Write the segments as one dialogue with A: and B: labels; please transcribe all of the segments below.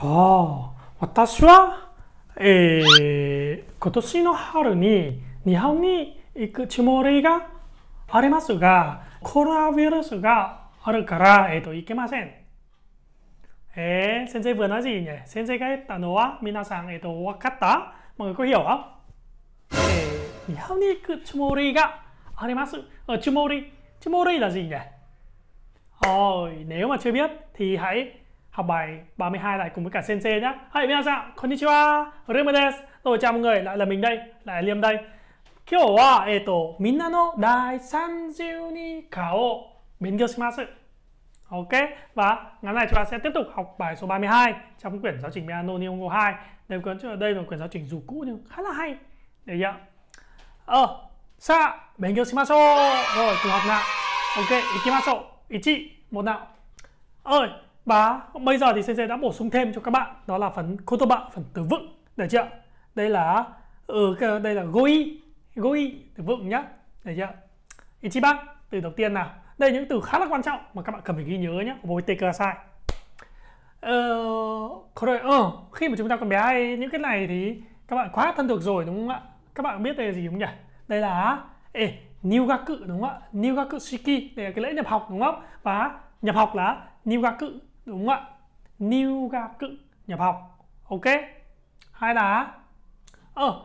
A: ああ、私は、えー、今年の春に日本に行くつもりがありますが、コロナウイルスがあるから、えっ、ー、と、行けません。えー、先生、同じね。先生が言ったのは、皆さん、えっ、ー、と、わかったもうごひよはえ日本に行くつもりがあります。つもり、つもりだしね。はい、ね、ế u mà chưa b i ế học bài 32 lại cùng với cả Sensei nhá. Hai bên sao? Konnichiwa, Remades. Rồi chào mọi người, lại là mình đây, lại là Liêm đây. Kiểu wa, eto, minna no dai sanjiu ni kao benkyou shimasu. Ok, và ngày này chúng ta sẽ tiếp tục học bài số 32 trong quyển giáo trình piano Nihongo 2. Đây là đây là quyển giáo trình dù cũ nhưng khá là hay. Để ạ. Ờ, sa, benkyou shimasu. Rồi, cùng học nào. Ok, ikimasu. 1, một nào. Ơi, và bây giờ thì CC đã bổ sung thêm cho các bạn đó là phần kotoba, phần từ vựng. Được chưa? Đây là ừ, đây là goi, goi từ vựng nhá. Được chưa? Ichiban, từ đầu tiên nào. Đây là những từ khá là quan trọng mà các bạn cần phải ghi nhớ nhé. Với TK sai. Ờ, rồi, ờ, khi mà chúng ta còn bé ai những cái này thì các bạn quá thân thuộc rồi đúng không ạ? Các bạn biết đây là gì không nhỉ? Đây là ê, Niugaku đúng không ạ? Niugaku Shiki, đây là cái lễ nhập học đúng không? Và nhập học là Niugaku đúng không ạ Niugaku nhập học ok hai là ờ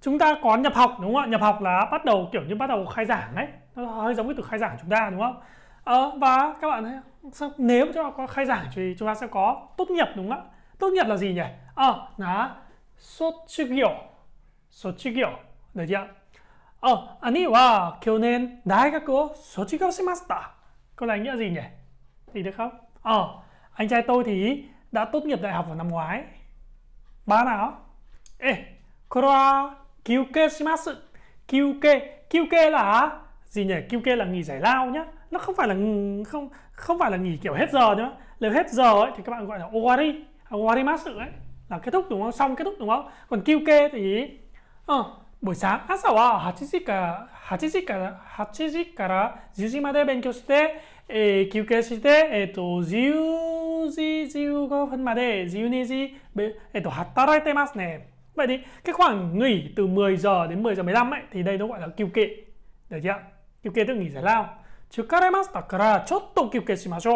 A: chúng ta có nhập học đúng không ạ nhập học là bắt đầu kiểu như bắt đầu khai giảng ấy, nó hơi giống cái từ khai giảng chúng ta đúng không ờ, và các bạn thấy nếu chúng ta có khai giảng thì chúng ta sẽ có tốt nghiệp đúng không ạ tốt nghiệp là gì nhỉ ờ là sochugyo sochugyo được chưa ờ anh kêu ani wa kyonen daigaku sochugyo shimashita câu này nghĩa gì nhỉ thì được không ờ anh trai tôi thì đã tốt nghiệp đại học vào năm ngoái. Ba nào? Ê, Kora Kyuke shimasu. Kyuke, Kyuke là gì nhỉ? Kyuke là nghỉ giải lao nhá. Nó không phải là không không phải là nghỉ kiểu hết giờ nữa. Nếu hết giờ ấy thì các bạn gọi là owari, à, owarimasu ấy là kết thúc đúng không? Xong kết thúc đúng không? Còn Kyuke thì ờ, uh, buổi sáng 朝は8時から8時から8時から10時まで勉強して à, えー、休憩して、えーと、と10時15分まで12時、えーと、働いてますね Vậy thì cái khoảng nghỉ từ 10 giờ đến 10 giờ 15 ấy thì đây nó gọi là kiều kệ. Được chưa? Kiều kệ tức nghỉ giải lao. Chứ karemas takara chốt tục kiều kệ shimasho.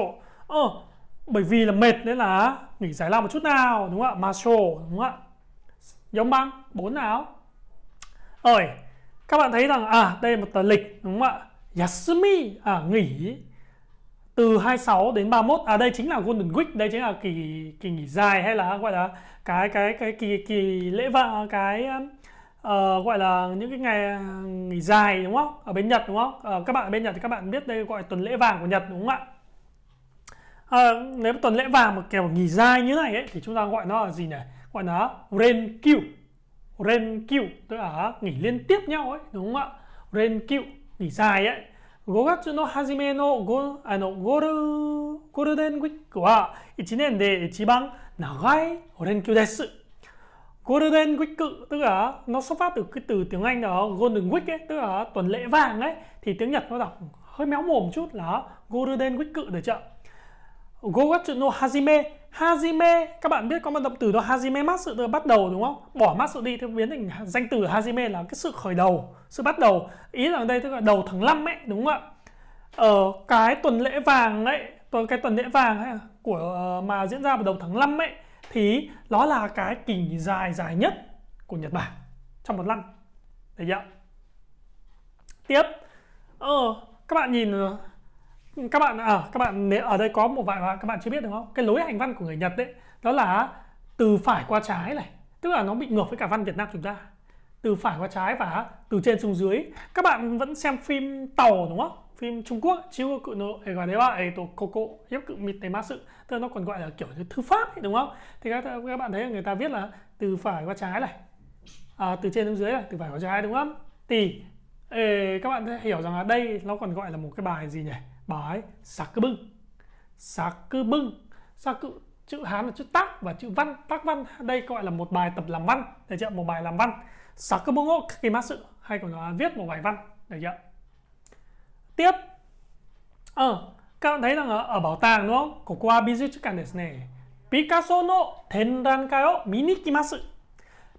A: Ờ, bởi vì là mệt nên là nghỉ giải lao một chút nào, đúng không ạ? Masho, đúng không ạ? Giống băng, bốn nào. Rồi, các bạn thấy rằng à đây là một tờ lịch đúng không ạ? Yasumi à nghỉ từ 26 đến 31 à đây chính là Golden Week đây chính là kỳ kỳ nghỉ dài hay là gọi là cái cái cái kỳ kỳ lễ vợ cái uh, gọi là những cái ngày à, nghỉ dài đúng không ở bên Nhật đúng không uh, các bạn ở bên Nhật thì các bạn biết đây gọi tuần lễ vàng của Nhật đúng không ạ uh, nếu tuần lễ vàng mà kiểu nghỉ dài như này ấy, thì chúng ta gọi nó là gì nhỉ gọi nó Renkyu Renkyu tức là nghỉ liên tiếp nhau ấy đúng không ạ Renkyu nghỉ dài ấy 5月の初めのゴあのゴールゴールデンウィークは1年で一番長い連休です。ゴールデンウィーク tức là nó xuất phát từ cái từ tiếng Anh đó Golden Week ấy, tức là tuần lễ vàng ấy thì tiếng Nhật nó đọc hơi méo mồm chút là Golden Week được chưa? 5月の初め Hajime các bạn biết có một động từ đó Hajime sự từ bắt đầu đúng không bỏ sự đi thì biến thành danh từ Hajime là cái sự khởi đầu sự bắt đầu ý là ở đây tức là đầu tháng 5 ấy đúng không ạ ở ờ, cái tuần lễ vàng ấy ờ, cái tuần lễ vàng ấy, của ờ, mà diễn ra vào đầu tháng 5 ấy thì nó là cái kỳ nghỉ dài dài nhất của Nhật Bản trong một năm. Thấy chưa? Tiếp. Ờ, các bạn nhìn các bạn à, các bạn nếu ở đây có một vài bạn các bạn chưa biết đúng không cái lối hành văn của người Nhật đấy đó là từ phải qua trái này tức là nó bị ngược với cả văn Việt Nam chúng ta từ phải qua trái và từ trên xuống dưới các bạn vẫn xem phim tàu đúng không phim Trung Quốc chiếu cự nộ hay gọi đấy là ấy tổ cô cô giúp cự mịt tế mã sự tức là nó còn gọi là kiểu như thư pháp ấy, đúng không thì các, các bạn thấy người ta viết là từ phải qua trái này à, từ trên xuống dưới này từ phải qua trái đúng không thì ê, các bạn hiểu rằng là đây nó còn gọi là một cái bài gì nhỉ bởi sạc cơ bưng sạc cơ bưng sạc cơ chữ hán là chữ tác và chữ văn tác văn đây gọi là một bài tập làm văn để chưa một bài làm văn sạc cơ bưng cái mã sự hay còn nói viết một bài văn để chưa tiếp ờ các bạn thấy rằng ở, ở bảo tàng đúng không của qua bizuchukan desu ne Picasso no tenran kai o mini kimasu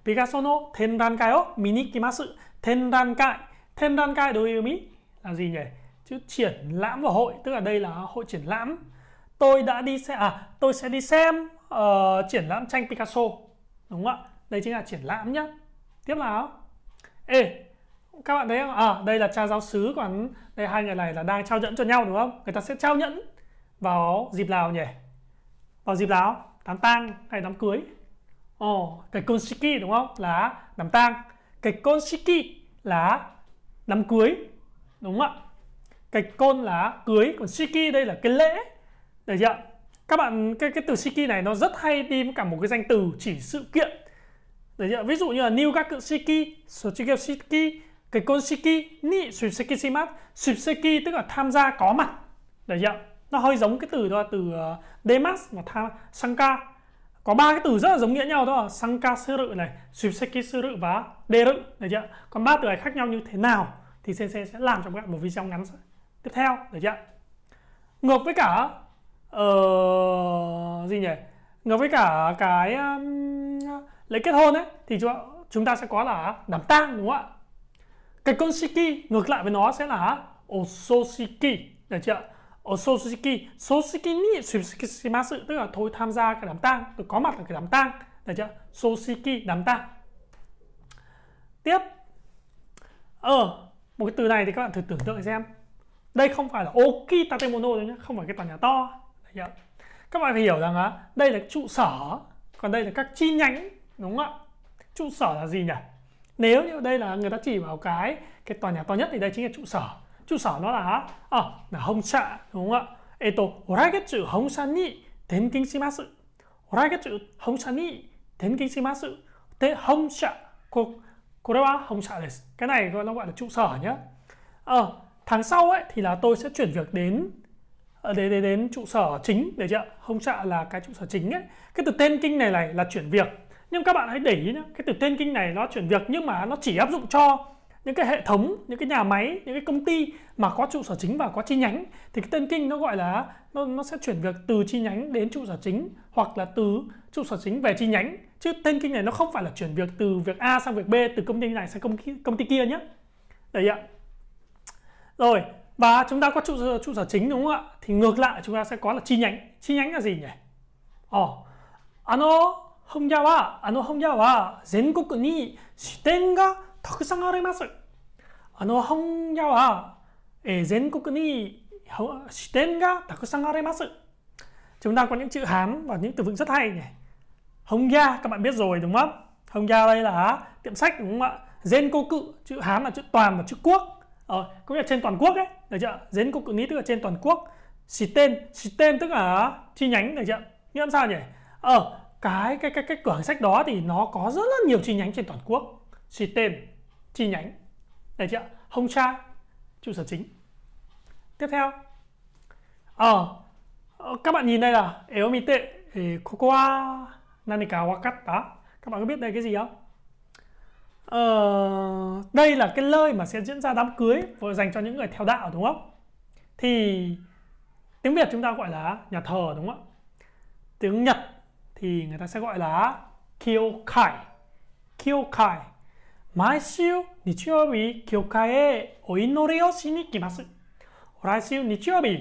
A: Picasso no tenran kai o mini kimasu tenran kai tenran kai đối với mỹ là gì nhỉ chữ triển lãm và hội tức là đây là hội triển lãm tôi đã đi xem à tôi sẽ đi xem uh, triển lãm tranh Picasso đúng không ạ đây chính là triển lãm nhá tiếp nào ê các bạn thấy không à đây là cha giáo sứ còn đây hai người này là đang trao nhẫn cho nhau đúng không người ta sẽ trao nhẫn vào dịp nào nhỉ vào dịp nào đám tang hay đám cưới ồ cái konshiki đúng không là đám tang cái konshiki là đám cưới đúng không ạ cái côn là cưới Còn shiki đây là cái lễ Được chưa Các bạn cái, cái từ shiki này nó rất hay đi với cả một cái danh từ chỉ sự kiện Được chưa Ví dụ như là new các shiki Sochikyo shiki cái côn shiki Ni suiseki shimat Suiseki tức là tham gia có mặt Được chưa Nó hơi giống cái từ đó từ ờ, demas mà tham Sanka có ba cái từ rất là giống nghĩa nhau đó là sư suru này sư suru và deru được chưa còn ba từ này khác nhau như thế nào thì cc sẽ làm cho các bạn một video ngắn tiếp theo được chưa ngược với cả uh, gì nhỉ ngược với cả cái um, lễ kết hôn ấy thì chúng ta sẽ có là đám tang đúng không ạ cái con shiki ngược lại với nó sẽ là ososhiki được chưa ososhiki soshiki ni shimasu tức là thôi tham gia cái đám tang tôi có mặt ở cái đám tang được chưa soshiki đám tang tiếp ờ một cái từ này thì các bạn thử tưởng tượng xem đây không phải là oki đâu nhé không phải cái tòa nhà to Đấy chưa? các bạn phải hiểu rằng á đây là trụ sở còn đây là các chi nhánh đúng không ạ trụ sở là gì nhỉ nếu như đây là người ta chỉ vào cái cái tòa nhà to nhất thì đây chính là trụ sở trụ sở nó là à, là hông trạ đúng không ạ eto oragetsu hongsa ni tenkin shimasu oragetsu hongsa ni tenkin shimasu te hongsa ko kore wa hongsa desu cái này nó gọi là trụ sở nhá, ờ à, tháng sau ấy thì là tôi sẽ chuyển việc đến ờ, đến đến, đến trụ sở chính để chưa không sợ là cái trụ sở chính ấy cái từ tên kinh này này là chuyển việc nhưng các bạn hãy để ý nhé cái từ tên kinh này nó chuyển việc nhưng mà nó chỉ áp dụng cho những cái hệ thống những cái nhà máy những cái công ty mà có trụ sở chính và có chi nhánh thì cái tên kinh nó gọi là nó, nó sẽ chuyển việc từ chi nhánh đến trụ sở chính hoặc là từ trụ sở chính về chi nhánh chứ tên kinh này nó không phải là chuyển việc từ việc A sang việc B từ công ty này sang công, công ty kia nhé đấy ạ rồi, và chúng ta có trụ sở, trụ sở chính đúng không ạ? Thì ngược lại chúng ta sẽ có là chi nhánh. Chi nhánh là gì nhỉ? Ồ. Ờ, ano hongya wa, ano hongya wa zenkoku ni shiten ga takusan arimasu. Ano hongya wa e, zenkoku ni shiten ga takusan arimasu. Chúng ta có những chữ Hán và những từ vựng rất hay nhỉ. Hongya các bạn biết rồi đúng không? Hongya đây là tiệm sách đúng không ạ? Zenkoku chữ Hán là chữ toàn và chữ quốc ờ, có nghĩa là trên toàn quốc đấy được chưa dến cục cự ní tức là trên toàn quốc xì tên xì tên tức là chi nhánh được chưa nghĩa làm sao nhỉ Ở ờ, cái cái cái cái cửa sách đó thì nó có rất là nhiều chi nhánh trên toàn quốc xì tên chi nhánh được chưa hồng cha trụ sở chính tiếp theo ờ, ờ các bạn nhìn đây là eomite kokoa nanika wakata các bạn có biết đây cái gì không uh, đây là cái nơi mà sẽ diễn ra đám cưới và dành cho những người theo đạo đúng không thì tiếng việt chúng ta gọi là nhà thờ đúng không tiếng nhật thì người ta sẽ gọi là kyokai kyokai mai siêu nichiyobi kyokai e oinori o shi ni kimasu lai siêu nichiyobi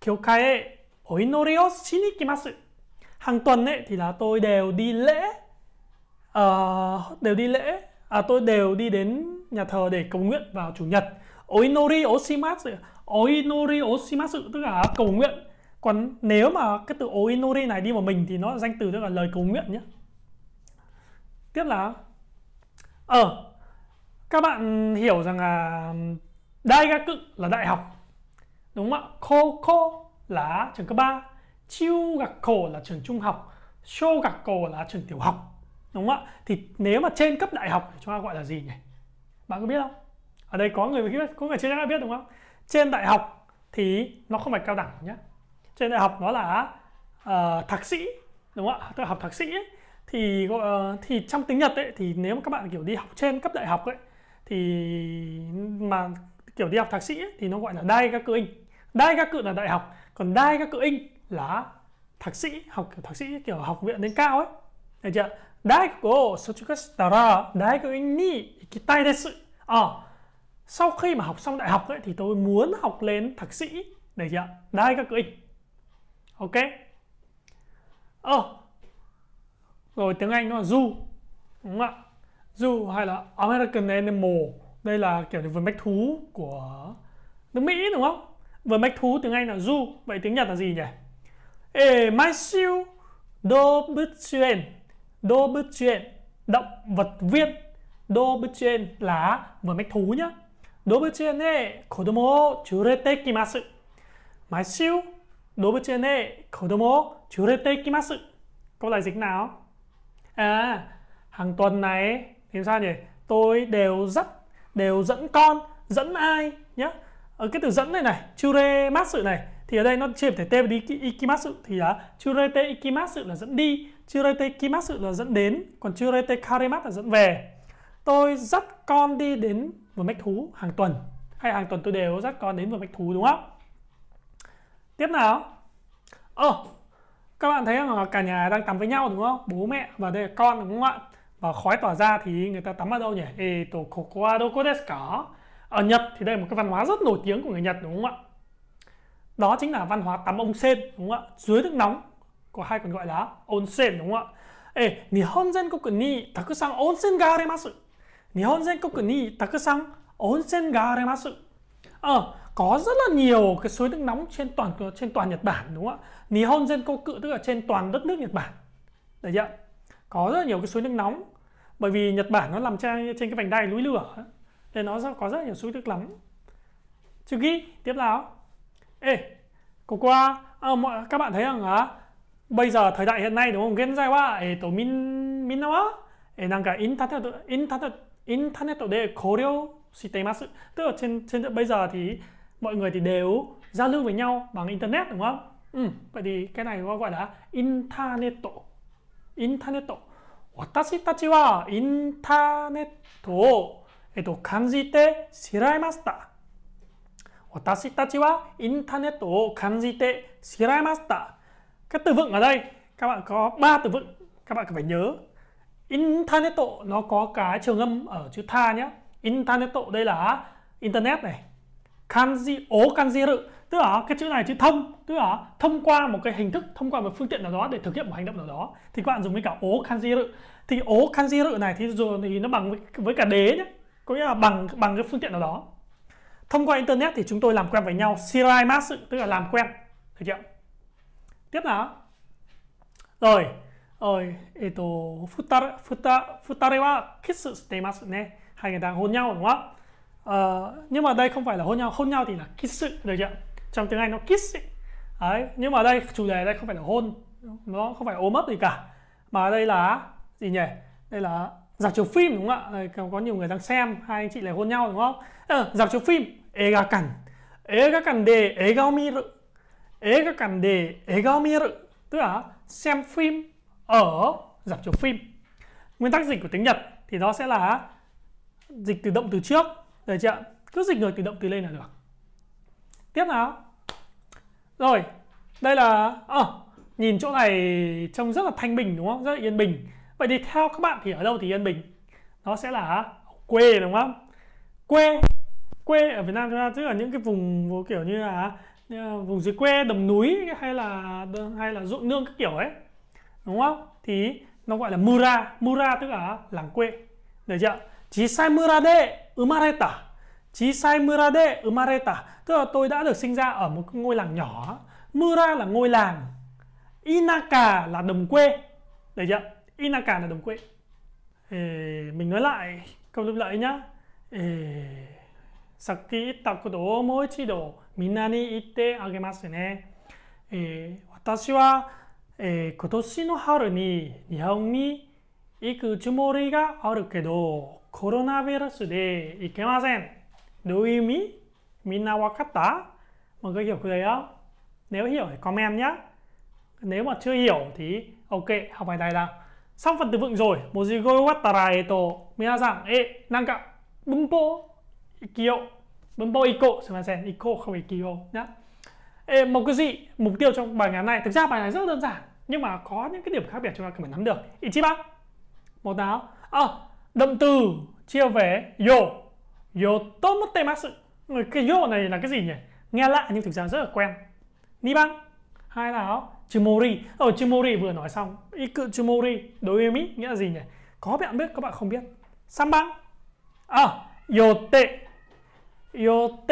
A: kyokai e oinori o shi ni kimasu hàng tuần ấy thì là tôi đều đi lễ uh, đều đi lễ à, tôi đều đi đến nhà thờ để cầu nguyện vào chủ nhật oinori oshimatsu oinori oshimasu tức là cầu nguyện còn nếu mà cái từ oinori này đi vào mình thì nó là danh từ tức là lời cầu nguyện nhé tiếp là ờ các bạn hiểu rằng là daigaku là đại học đúng không ạ koko là trường cấp 3 chiu gakko là trường trung học shou gakko là trường tiểu học đúng không ạ thì nếu mà trên cấp đại học chúng ta gọi là gì nhỉ bạn có biết không ở đây có người biết có người chưa chắc đã biết đúng không trên đại học thì nó không phải cao đẳng nhé trên đại học nó là uh, thạc sĩ đúng không ạ tôi học thạc sĩ ấy, thì uh, thì trong tiếng nhật ấy thì nếu mà các bạn kiểu đi học trên cấp đại học ấy thì mà kiểu đi học thạc sĩ ấy, thì nó gọi là đai các cự in đai các cự là đại học còn đai các cự in là thạc sĩ học kiểu thạc sĩ kiểu học viện đến cao ấy được chưa 大学を卒業したら đại học Anh đi cái tay đại sự sau khi mà học xong đại học ấy, thì tôi muốn học lên thạc sĩ để chưa đại các Anh ok ờ rồi tiếng Anh nó là du đúng không ạ du hay là American Animal đây là kiểu vườn bách thú của nước Mỹ đúng không vườn bách thú tiếng Anh là du vậy tiếng Nhật là gì nhỉ Ê, mai siêu đô bứt đô bức chuyện động vật viên đô bức chuyện là vừa mách thú nhá đô bức chuyện này kodomo churete kimasu máy siêu đô bức chuyện này kodomo churete kimasu câu lại dịch nào à hàng tuần này thì sao nhỉ tôi đều dắt đều dẫn con dẫn ai nhá ở ờ, cái từ dẫn này này chure masu này thì ở đây nó chưa thể t đi ikimasu thì là chure te ikimasu là dẫn đi Chirete kimatsu là dẫn đến, còn chirete karimat là dẫn về. Tôi dắt con đi đến vườn bách thú hàng tuần. Hay hàng tuần tôi đều dắt con đến vườn bách thú đúng không? Tiếp nào. Ồ, oh, các bạn thấy rằng cả nhà đang tắm với nhau đúng không? Bố mẹ và đây là con đúng không ạ? Và khói tỏa ra thì người ta tắm ở đâu nhỉ? E to koko wa doko desu ka? Ở Nhật thì đây là một cái văn hóa rất nổi tiếng của người Nhật đúng không ạ? Đó chính là văn hóa tắm ông sen đúng không ạ? Dưới nước nóng có hai còn gọi là onsen đúng không ạ? Ê, Nihon Zenkoku ni takusan onsen ga aremasu. Nihon Zenkoku ni takusan onsen ga aremasu. Ờ, có rất là nhiều cái suối nước nóng trên toàn trên toàn Nhật Bản đúng không ạ? Nihon Zenkoku tức là trên toàn đất nước Nhật Bản. Đấy chưa? Có rất là nhiều cái suối nước nóng bởi vì Nhật Bản nó nằm trên, trên cái vành đai núi lửa nên nó có rất là nhiều suối nước nóng. lắm. Chugi, tiếp nào. Ê, có qua ờ, mọi, các bạn thấy rằng là bây giờ thời đại hiện nay đúng không? Genza いは、えー、とみんみんなは、えー、なんかインターネットインターネットインターネットで交流しています。Tức là trên trên bây giờ thì mọi người thì đều giao lưu với nhau bằng internet đúng không? Ừ, vậy thì cái này gọi là internet. Internet. 私たちはインターネットを、えっと、感じて知られました。私たちはインターネットを感じて知られました。Các từ vựng ở đây, các bạn có ba từ vựng, các bạn cần phải nhớ. Interneto nó có cái trường âm ở chữ tha nhé. Interneto đây là internet này. Kanji ố kanji rự, tức là cái chữ này chữ thông, tức là thông qua một cái hình thức, thông qua một phương tiện nào đó để thực hiện một hành động nào đó thì các bạn dùng với cả ố kanji rự. Thì ố kanji rự này thì rồi thì nó bằng với, với cả đế nhé. Có nghĩa là bằng bằng cái phương tiện nào đó. Thông qua internet thì chúng tôi làm quen với nhau, masu tức là làm quen. Được chưa? tiếp nào rồi rồi eto futar futar futare wa kiss stemasu ne hai người đang hôn nhau đúng không ờ, nhưng mà đây không phải là hôn nhau hôn nhau thì là kiss được chưa trong tiếng anh nó kiss Đấy, nhưng mà đây chủ đề đây không phải là hôn nó không phải ôm ấp gì cả mà đây là gì nhỉ đây là dạp chiếu phim đúng không ạ đây, có nhiều người đang xem hai anh chị lại hôn nhau đúng không à, dạp chiếu phim ega cằn ega cằn đề ega miru 애가 간데 애가 미르 tức là xem phim ở dạp chiếu phim nguyên tắc dịch của tiếng Nhật thì đó sẽ là dịch từ động từ trước được chưa cứ dịch ngược từ động từ lên là được tiếp nào rồi đây là à, nhìn chỗ này trông rất là thanh bình đúng không rất là yên bình vậy thì theo các bạn thì ở đâu thì yên bình nó sẽ là quê đúng không quê quê ở Việt Nam chúng ta tức là những cái vùng kiểu như là vùng dưới quê đầm núi hay là hay là ruộng nương các kiểu ấy đúng không thì nó gọi là mura mura tức là làng quê được chưa chỉ sai mura de umareta chỉ sai mura de umareta tức là tôi đã được sinh ra ở một ngôi làng nhỏ mura là ngôi làng inaka là đồng quê được chưa inaka là đồng quê Ê, mình nói lại câu lục lại nhá Ê, saki takudo moichido みんなに言ってあげますね。私は、今年の春に日本に行くつもりがあるけど、コロナウイルスで行けません。どういう意味みんなわかったもう一回言うだよ。ねえ、いいよ。コメントや。ねえ、もう注意よ。で、OK。はばいだいだ。3分で分ぞい。もう一回終わったら、えっと、皆さん、え、なんか、文法、行きよう。bấm bo eco sửa màn sàn eco không phải kio nhá một cái gì mục tiêu trong bài ngắn này thực ra bài này rất đơn giản nhưng mà có những cái điểm khác biệt chúng ta cần phải nắm được ichiban một nào à, động từ chia về yo yotomotemasu cái yo này là cái gì nhỉ nghe lạ nhưng thực ra rất là quen ni niban hai nào chimori ở ờ, oh, chimori vừa nói xong iku chimori đối với mỹ nghĩa là gì nhỉ có bạn biết các bạn không biết sam samban à ờ, yote IoT,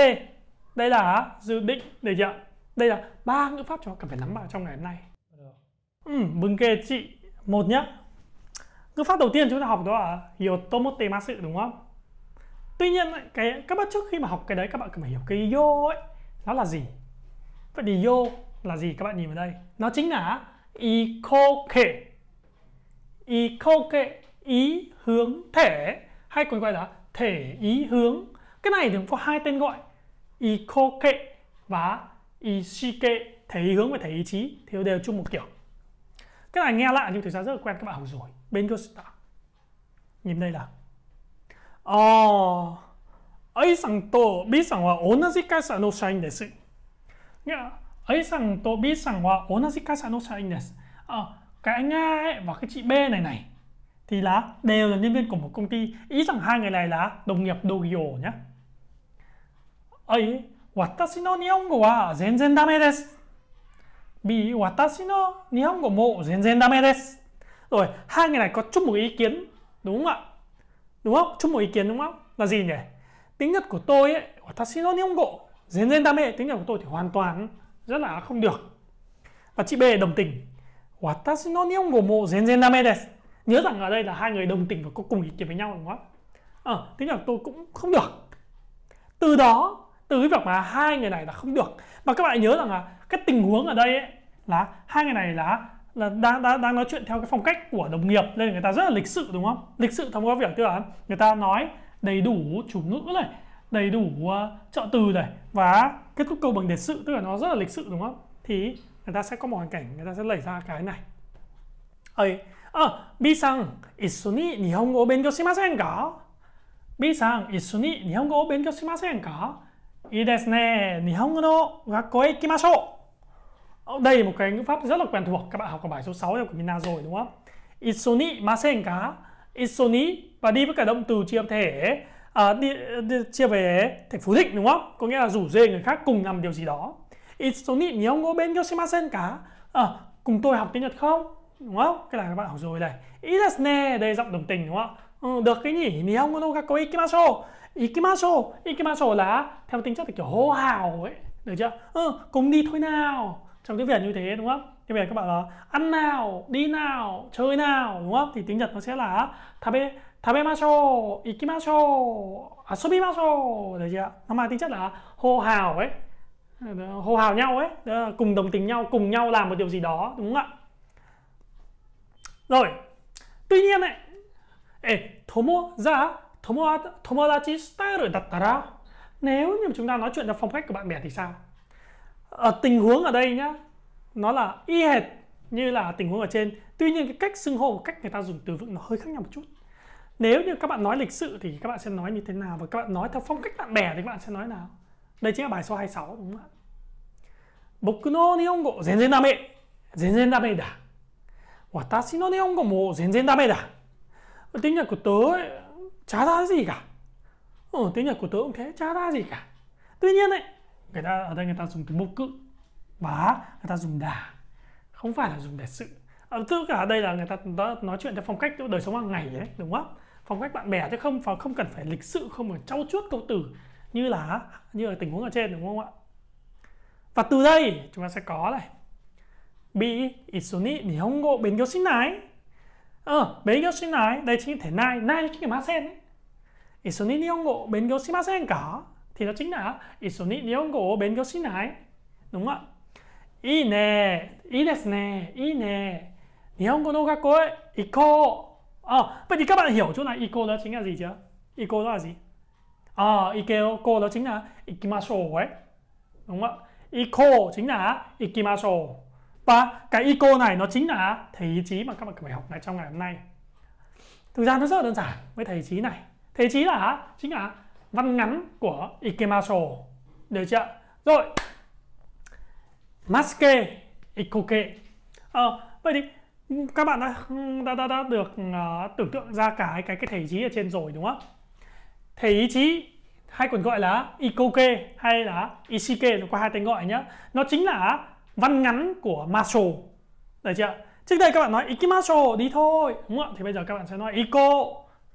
A: đây là dự định để được ạ? đây là ba ngữ pháp chúng ta cần phải nắm vào trong ngày hôm nay ừ, mừng vâng kê chị một nhá ngữ pháp đầu tiên chúng ta học đó là yotomotemasu đúng không tuy nhiên cái các bạn trước khi mà học cái đấy các bạn cần phải hiểu cái yo ấy nó là gì vậy thì yo là gì các bạn nhìn vào đây nó chính là ikoke ikoke ý hướng thể hay còn gọi là thể ý hướng cái này thì có hai tên gọi ikoke và ishike thể ý hướng và thể ý chí thì đều chung một kiểu cái này nghe lạ nhưng thực ra rất là quen các bạn học rồi bên Gosta nhìn đây là Ồ ờ, ấy rằng tổ biết rằng là ổn gì cái sản nô sai đấy nghĩa ấy rằng tổ biết rằng là ổn gì cái sản nô sai đấy à, cái anh A ấy và cái chị B này này thì là đều là nhân viên của một công ty ý rằng hai người này là đồng nghiệp đồ nhé A 私の日本語は全然ダメです。B 私の日本語も全然ダメです。Rồi, hai người này có chung một ý kiến, đúng không ạ? Đúng không? Chung một ý kiến đúng không? Là gì nhỉ? Tiếng Nhật của tôi ấy, watashi no nihongo, dền dền dame, tiếng Nhật của tôi thì hoàn toàn rất là không được. Và chị B đồng tình. Watashi no nihongo mo dền dền dame desu. Nhớ rằng ở đây là hai người đồng tình và có cùng ý kiến với nhau đúng không ạ? À, tiếng Nhật của tôi cũng không được. Từ đó từ cái việc mà hai người này là không được và các bạn nhớ rằng là cái tình huống ở đây ấy, là hai người này là là đang đang đang nói chuyện theo cái phong cách của đồng nghiệp nên người ta rất là lịch sự đúng không lịch sự thông qua việc tức là người ta nói đầy đủ chủ ngữ này đầy đủ uh, trợ từ này và kết thúc câu bằng đề sự tức là nó rất là lịch sự đúng không thì người ta sẽ có một hoàn cảnh người ta sẽ lấy ra cái này ấy à, ờ, B sang isuni nihongo bên kyo shimasen ka Bi sang isuni nihongo bên kyo shimasen ka いいですね Nihongo no gakko e ikimashou ờ, Đây một cái ngữ pháp rất là quen thuộc Các bạn học ở bài số 6 của Mina rồi đúng không? Isoni masen ka Isoni và đi với cả động từ chia thể à, đi, đi, chia về thể phủ định đúng không? Có nghĩa là rủ dê người khác cùng làm điều gì đó Isoni nihongo ben yoshimasen ka à, Cùng tôi học tiếng Nhật không? Đúng không? Cái này các bạn học rồi này Isasne Đây giọng đồng tình đúng không? Ừ, được cái nhỉ Nihongo no gakko e ikimashou ikimasho ikimasho là theo tính chất là kiểu hô hào ấy được chưa ừ, cùng đi thôi nào trong tiếng việt như thế đúng không tiếng việt các bạn là ăn nào đi nào chơi nào đúng không thì tiếng nhật nó sẽ là tabe tabemasho ikimasho asobimasho được chưa nó mang tính chất là hô hào ấy hô hào nhau ấy cùng đồng tình nhau cùng nhau làm một điều gì đó đúng không ạ rồi tuy nhiên này ê thố mua ra Tomodachi style đặt tà ra nếu như chúng ta nói chuyện trong phong cách của bạn bè thì sao ở ờ, tình huống ở đây nhá nó là y hệt như là tình huống ở trên tuy nhiên cái cách xưng hô cách người ta dùng từ vựng nó hơi khác nhau một chút nếu như các bạn nói lịch sự thì các bạn sẽ nói như thế nào và các bạn nói theo phong cách bạn bè thì các bạn sẽ nói nào đây chính là bài số 26 đúng không ạ Boku no nihongo zenzen dame zenzen dame da Watashi no nihongo mo zenzen dame da Tiếng Nhật của tớ ấy, chả ra gì cả ừ, tiếng nhật của tớ cũng thế chả ra gì cả tuy nhiên ấy người ta ở đây người ta dùng từ mô cự và người ta dùng đà không phải là dùng để sự à, tất cả đây là người ta nói chuyện theo phong cách đời sống hàng ngày ấy đúng không phong cách bạn bè chứ không không cần phải lịch sự không phải trau chuốt câu từ như là như ở tình huống ở trên đúng không ạ và từ đây chúng ta sẽ có này bi isuni nihongo bên này bên 어, 매겨시나이, đây chính là thể nai, nai chính là má sen ấy. 이소니 니온고 맹교시마센가? thì đó chính là 이소니 니온고 맹교시나이. Đúng không ạ? 이 nè, 이 desne, 이 nè. Nihongo no gakko e iko. Ờ, thì các bạn hiểu chỗ này iko đó chính là gì chưa? Iko đó là gì? Ờ, iko đó chính là ikimashou Đúng không ạ? chính là ikimashou và cái eco này nó chính là thầy chí mà các bạn phải học lại trong ngày hôm nay thực ra nó rất là đơn giản với thầy chí này thầy chí là chính là văn ngắn của ikemaso được chưa rồi maske ikoke ờ, vậy thì các bạn đã đã, đã, đã được uh, tưởng tượng ra cái cái cái thể chí ở trên rồi đúng không? Thể ý chí hay còn gọi là ikoke hay là ishike nó có hai tên gọi nhá. Nó chính là văn ngắn của Maso, được chưa trước đây các bạn nói ikimasho đi thôi đúng không ạ thì bây giờ các bạn sẽ nói iko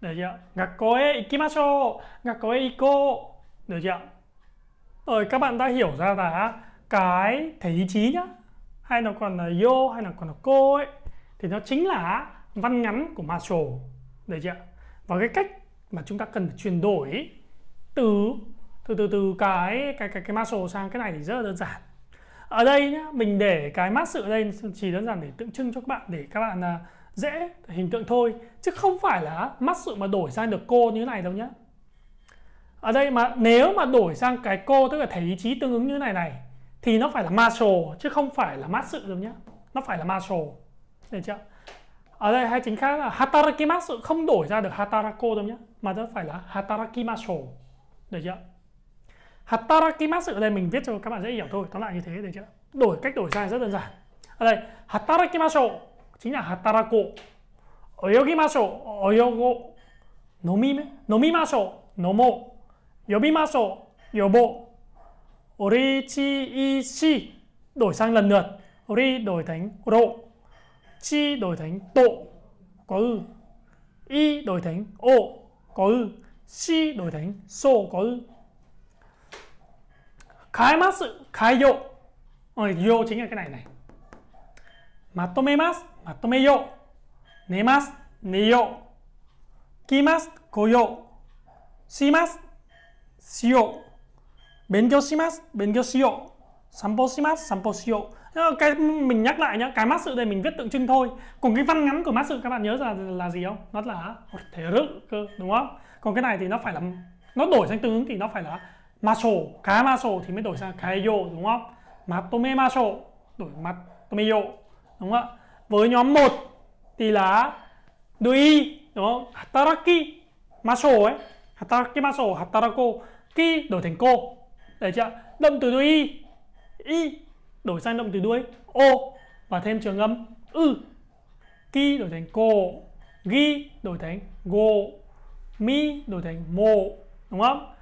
A: được chưa gakkoe ikimasho gakkoe iko được chưa rồi các bạn đã hiểu ra là cái thể ý chí nhá hay nó còn là yo hay là còn là cô ấy thì nó chính là văn ngắn của Maso, được chưa và cái cách mà chúng ta cần phải chuyển đổi từ từ từ từ cái cái cái cái Maso sang cái này thì rất là đơn giản ở đây nhá, mình để cái mát sự đây chỉ đơn giản để tượng trưng cho các bạn để các bạn à, dễ hình tượng thôi chứ không phải là mát sự mà đổi sang được cô như thế này đâu nhá ở đây mà nếu mà đổi sang cái cô tức là thể ý chí tương ứng như này này thì nó phải là marshal chứ không phải là mát sự đâu nhá nó phải là marshal được chưa ở đây hay chính khác là hataraki mát sự không đổi ra được hatarako đâu nhá mà nó phải là hataraki marshal được chưa Hatarakimasu ở đây mình viết cho các bạn dễ hiểu thôi, tóm lại như thế được chưa? Đổi cách đổi sai rất đơn giản. Ở đây hatarakimasu chính là hataraku. Oyogimasu, oyogo. Nomi, nomimasu, nomo. Yobimasu, yobo. Ori chi ishi đổi sang lần lượt. Ori đổi thành ro. Chi đổi thành to có ư. I đổi thành o có ư. Si đổi thành so có ư kaemasu kaiyo yo chính là cái này này matomemas matomeyo nemas neyo kimas koyo shimas shio benkyou shimas benkyou shio sampo shimas sampo shio cái mình nhắc lại nhá cái mát sự đây mình viết tượng trưng thôi còn cái văn ngắn của mát sự các bạn nhớ là là gì không nó là thể rự cơ đúng không còn cái này thì nó phải là nó đổi sang tương ứng thì nó phải là maso cá maso thì mới đổi sang cá yo đúng không mặt matome maso đổi mặt matome yo đúng không ạ với nhóm 1 thì là đuôi, đúng không hataraki maso ấy hataraki maso hatarako ki đổi thành cô đấy chưa động từ đuôi y đổi sang động từ đuôi o và thêm trường âm ư ki đổi thành cô gi đổi thành go mi đổi thành mô đúng không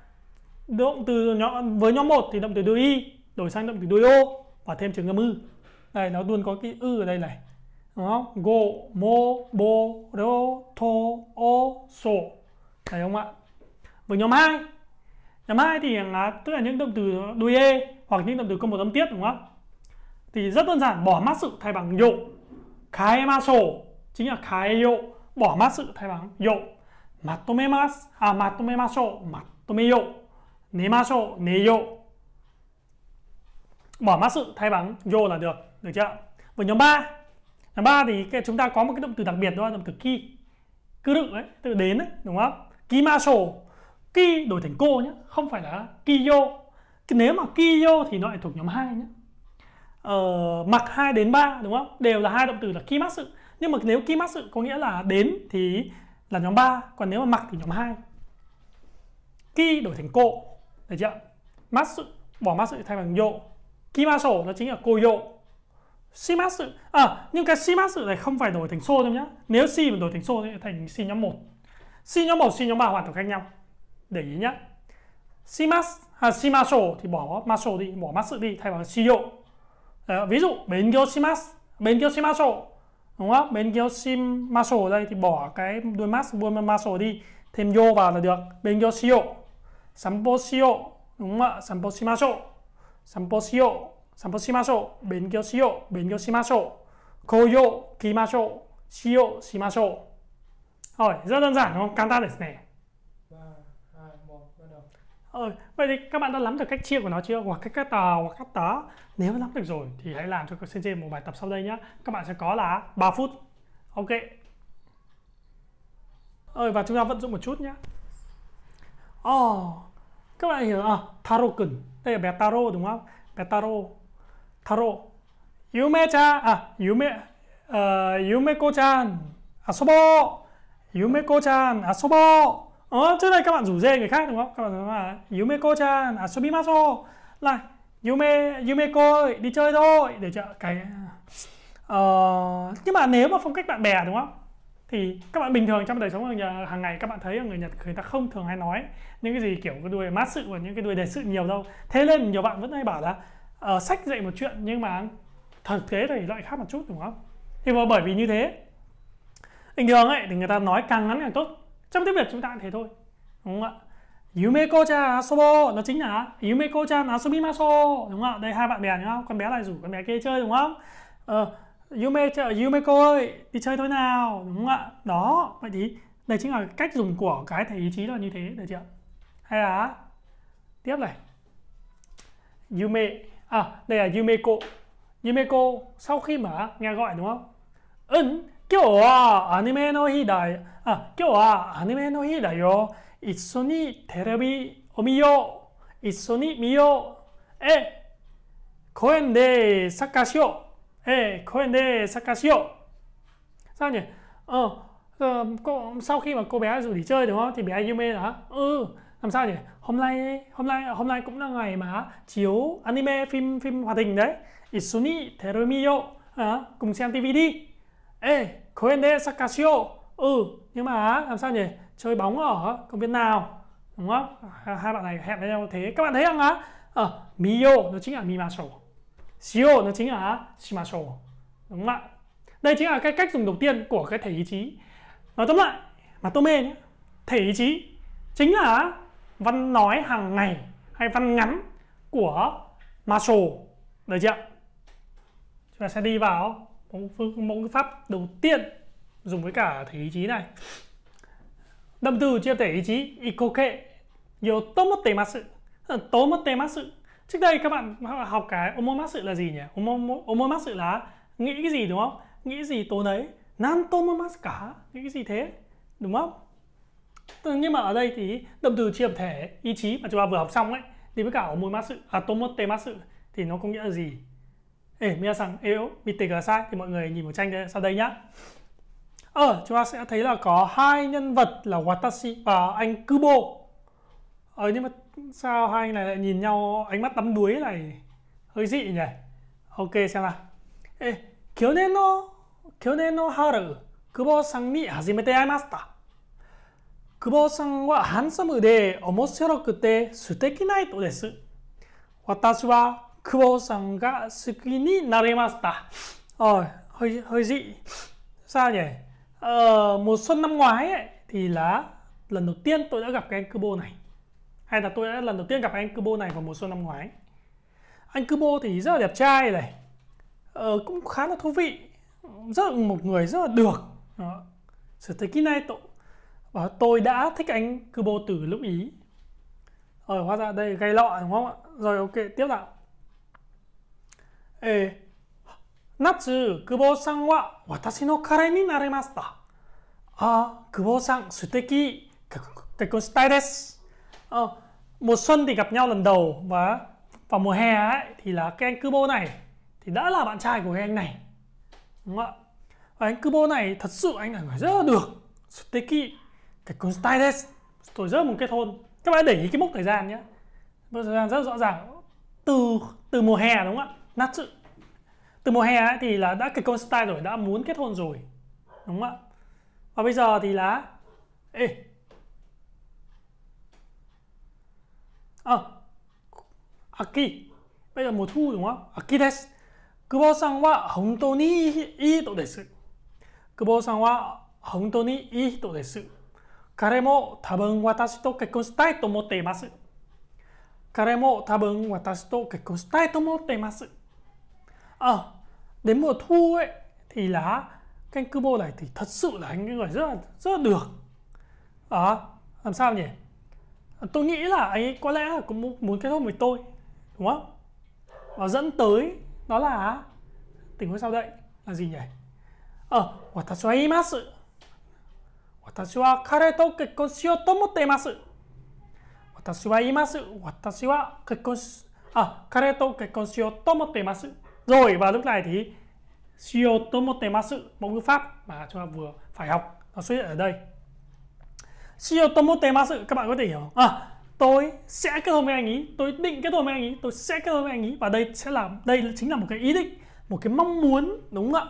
A: động từ nhóm với nhóm 1 thì động từ đuôi y đổi sang động từ đuôi o và thêm trường âm ư đây nó luôn có cái ư ở đây này đúng không go mo bo ro tho o so thấy không ạ với nhóm 2 nhóm 2 thì là tức là những động từ đuôi e hoặc những động từ có một âm tiết đúng không thì rất đơn giản bỏ mát sự thay bằng dụ khai ma sổ chính là kai dụ bỏ mát sự thay bằng dụ mặt mas à mặt tome maso mặt tome ne-ma-sơ, 寝ましょう、寝よう. Bỏ ma sự thay bằng yo là được, được chưa? Với nhóm 3, nhóm 3 thì chúng ta có một cái động từ đặc biệt đó động từ ki. Cứ đựng đấy, từ đến đấy, đúng không? ma Kimasho. Ki đổi thành cô nhé, không phải là kiyo. Nếu mà kiyo thì nó lại thuộc nhóm 2 nhé. Ờ, mặc 2 đến 3 đúng không? Đều là hai động từ là kí-ma-sự Nhưng mà nếu kí-ma-sự có nghĩa là đến thì là nhóm 3, còn nếu mà mặc thì nhóm 2. Ki đổi thành cô. Được chưa? Matsu bỏ matsu thay bằng yo. Kimaso nó chính là cô yo. Shimatsu. À, nhưng cái shimatsu này không phải đổi thành xô đâu nhá. Nếu si mà đổi thành xô thì thành si nhóm 1. Si nhóm 1, si nhóm 3 hoàn toàn khác nhau. Để ý nhá. Shimas, à, shimaso thì bỏ maso đi, bỏ matsu đi thay bằng shiyo. À, ờ, ví dụ bên kia shimas, bên kia shimaso. Đúng không? Bên kia shimaso ở đây thì bỏ cái đuôi mas, đuôi maso đi, thêm yo vào là được. Bên kyo shiyo Sắm bố xíu Đúng không ạ? Sắm bố xí ma sổ Sắm bố xíu Sắm bố xí ma sổ Bến kiêu xíu Bến kiêu xí ma sổ Cô yô Kì ma sổ Xíu xí ma sổ Rồi, rất đơn giản đúng không? Kanta desu ne 3, 2, 1, bắt đầu Ừ, vậy thì các bạn đã nắm được cách chia của nó chưa? Hoặc cách cắt tà, hoặc cắt tá Nếu nắm được rồi thì hãy làm cho Sensei một bài tập sau đây nhé Các bạn sẽ có là 3 phút Ok, Ờ, và chúng ta vận dụng một chút nhé oh, các bạn hiểu à tarot cần đây là bé tarot đúng không bé taro tarot yume cha à yume uh, ờ, yume cô chan à sobo yume cô chan à sobo ờ trước đây các bạn rủ dê người khác đúng không các bạn nói là à, yume cô chan à sobimaso là yume yume cô đi chơi thôi để cho cái uh, nhưng mà nếu mà phong cách bạn bè đúng không thì các bạn bình thường trong đời sống hàng ngày các bạn thấy người Nhật người ta không thường hay nói những cái gì kiểu cái đuôi mát sự và những cái đuôi đề sự nhiều đâu thế nên nhiều bạn vẫn hay bảo là uh, sách dạy một chuyện nhưng mà thực tế thì loại khác một chút đúng không thì bởi vì như thế bình thường ấy thì người ta nói càng ngắn càng tốt trong tiếng Việt chúng ta cũng thế thôi đúng không ạ Yumeko cha asobo nó chính là Yumeko cha asobimaso đúng không ạ đây hai bạn bè đúng không con bé này rủ con bé kia chơi đúng không ờ, Yume Yume cô ơi đi chơi thôi nào đúng không ạ đó vậy thì đây chính là cách dùng của cái thể ý chí là như thế được chưa hay là tiếp này Yume à đây là Yumeko, Yumeko sau khi mà nghe gọi đúng không ấn kiểu à anime no hi da à kiểu à anime no hi da yo itso ni terebi o miyo itso ni miyo e eh, koen de sakashio Ê, Koende Sakashio Sao nhỉ? Ờ, ờ cô, sau khi mà cô bé rủ đi chơi đúng không? Thì bé Yume là Ừ, làm sao nhỉ? Hôm nay hôm nay hôm nay cũng là ngày mà chiếu anime phim phim hoạt hình đấy. Isuni Terumiyo à, ờ, cùng xem TV đi. Ê, Koende Sakashio Ừ, nhưng mà làm sao nhỉ? Chơi bóng ở công viên nào? Đúng không? Hai bạn này hẹn với nhau thế. Các bạn thấy không á? Ờ, Miyo nó chính là Mimaso. 塩 nó chính là shimasho đúng không ạ đây chính là cái cách dùng đầu tiên của cái thể ý chí nói tóm lại mà tôi mê nhé thể ý chí chính là văn nói hàng ngày hay văn ngắn của Marshall được chưa chúng ta sẽ đi vào mẫu phương pháp đầu tiên dùng với cả thể ý chí này động từ chia thể ý chí ikoke yotomotemasu tomote masu trước đây các bạn học cái omomatsu là gì nhỉ Omomo, omomatsu là nghĩ cái gì đúng không nghĩ gì tố đấy nan tomomatsu cả nghĩ cái gì thế đúng không ờ, nhưng mà ở đây thì động từ chia hợp thể ý chí mà chúng ta vừa học xong ấy thì với cả omomatsu à tomotematsu thì nó có nghĩa là gì ê mia rằng eo mite sai thì mọi người nhìn một tranh đây, sau đây nhá ờ chúng ta sẽ thấy là có hai nhân vật là watashi và anh kubo ờ nhưng mà sao hai anh này lại nhìn nhau ánh mắt tắm đuối này hơi dị nhỉ ok xem nào ê kiểu nên nó kiểu nên nó haru kubo sang ni hajimete aimashita kubo sang wa handsome de omoshiro kute suteki naito desu watashi wa kubo sang ga suki ni naremashita ờ hơi hơi dị sao nhỉ ờ, mùa xuân năm ngoái ấy, thì là lần đầu tiên tôi đã gặp cái anh Kubo này hay là tôi đã lần đầu tiên gặp anh Kubo này vào mùa xuân năm ngoái anh Kubo thì rất là đẹp trai này ờ, cũng khá là thú vị rất là một người rất là được đó. Suteki Naito bảo tôi đã thích anh Kubo từ lúc ý rồi ờ, hóa ra đây gây lọ đúng không ạ rồi ok tiếp nào Ê, Natsu Kubo-san wa watashi no kare ni naremashita. À, Kubo-san suteki 結婚したいです。あ mùa xuân thì gặp nhau lần đầu và vào mùa hè ấy, thì là cái anh Kubo này thì đã là bạn trai của cái anh này đúng không ạ và anh Kubo này thật sự anh là người rất là được Suteki cái Constantes tôi rất một cái thôn các bạn để ý cái mốc thời gian nhé mốc thời gian rất rõ ràng từ từ mùa hè đúng không ạ nát sự từ mùa hè ấy, thì là đã cái Constantes rồi đã muốn kết hôn rồi đúng không ạ và bây giờ thì là ê À, aki. Bây giờ mùa thu đúng không? Aki desu. Kubo san wa hontou ni ii hito desu. Kubo san wa hontou ni ii hito desu. Kare mo tabun watashi to kekkon shitai to omotte imasu. Kare mo tabun watashi to kekkon shitai to omotte imasu. À, đến mùa thu ấy thì là cái Kubo này thì thật sự là những người rất là rất là được. À, làm sao nhỉ? tôi nghĩ là ấy có lẽ là cũng muốn kết hôn với tôi đúng không và dẫn tới đó là tình huống sau đây là gì nhỉ ờ watashi wa imasu watashi wa kare to kekkon shio to motte imasu watashi wa imasu watashi wa kekkon à kare to kekkon shio to motte imasu rồi và lúc này thì shio to motte imasu một ngữ pháp mà chúng ta vừa phải học nó xuất hiện ở đây sự các bạn có thể hiểu à tôi sẽ kết hôn với anh ý tôi định kết hôn với anh ý tôi sẽ kết hôn với anh ý và đây sẽ là đây chính là một cái ý định một cái mong muốn đúng không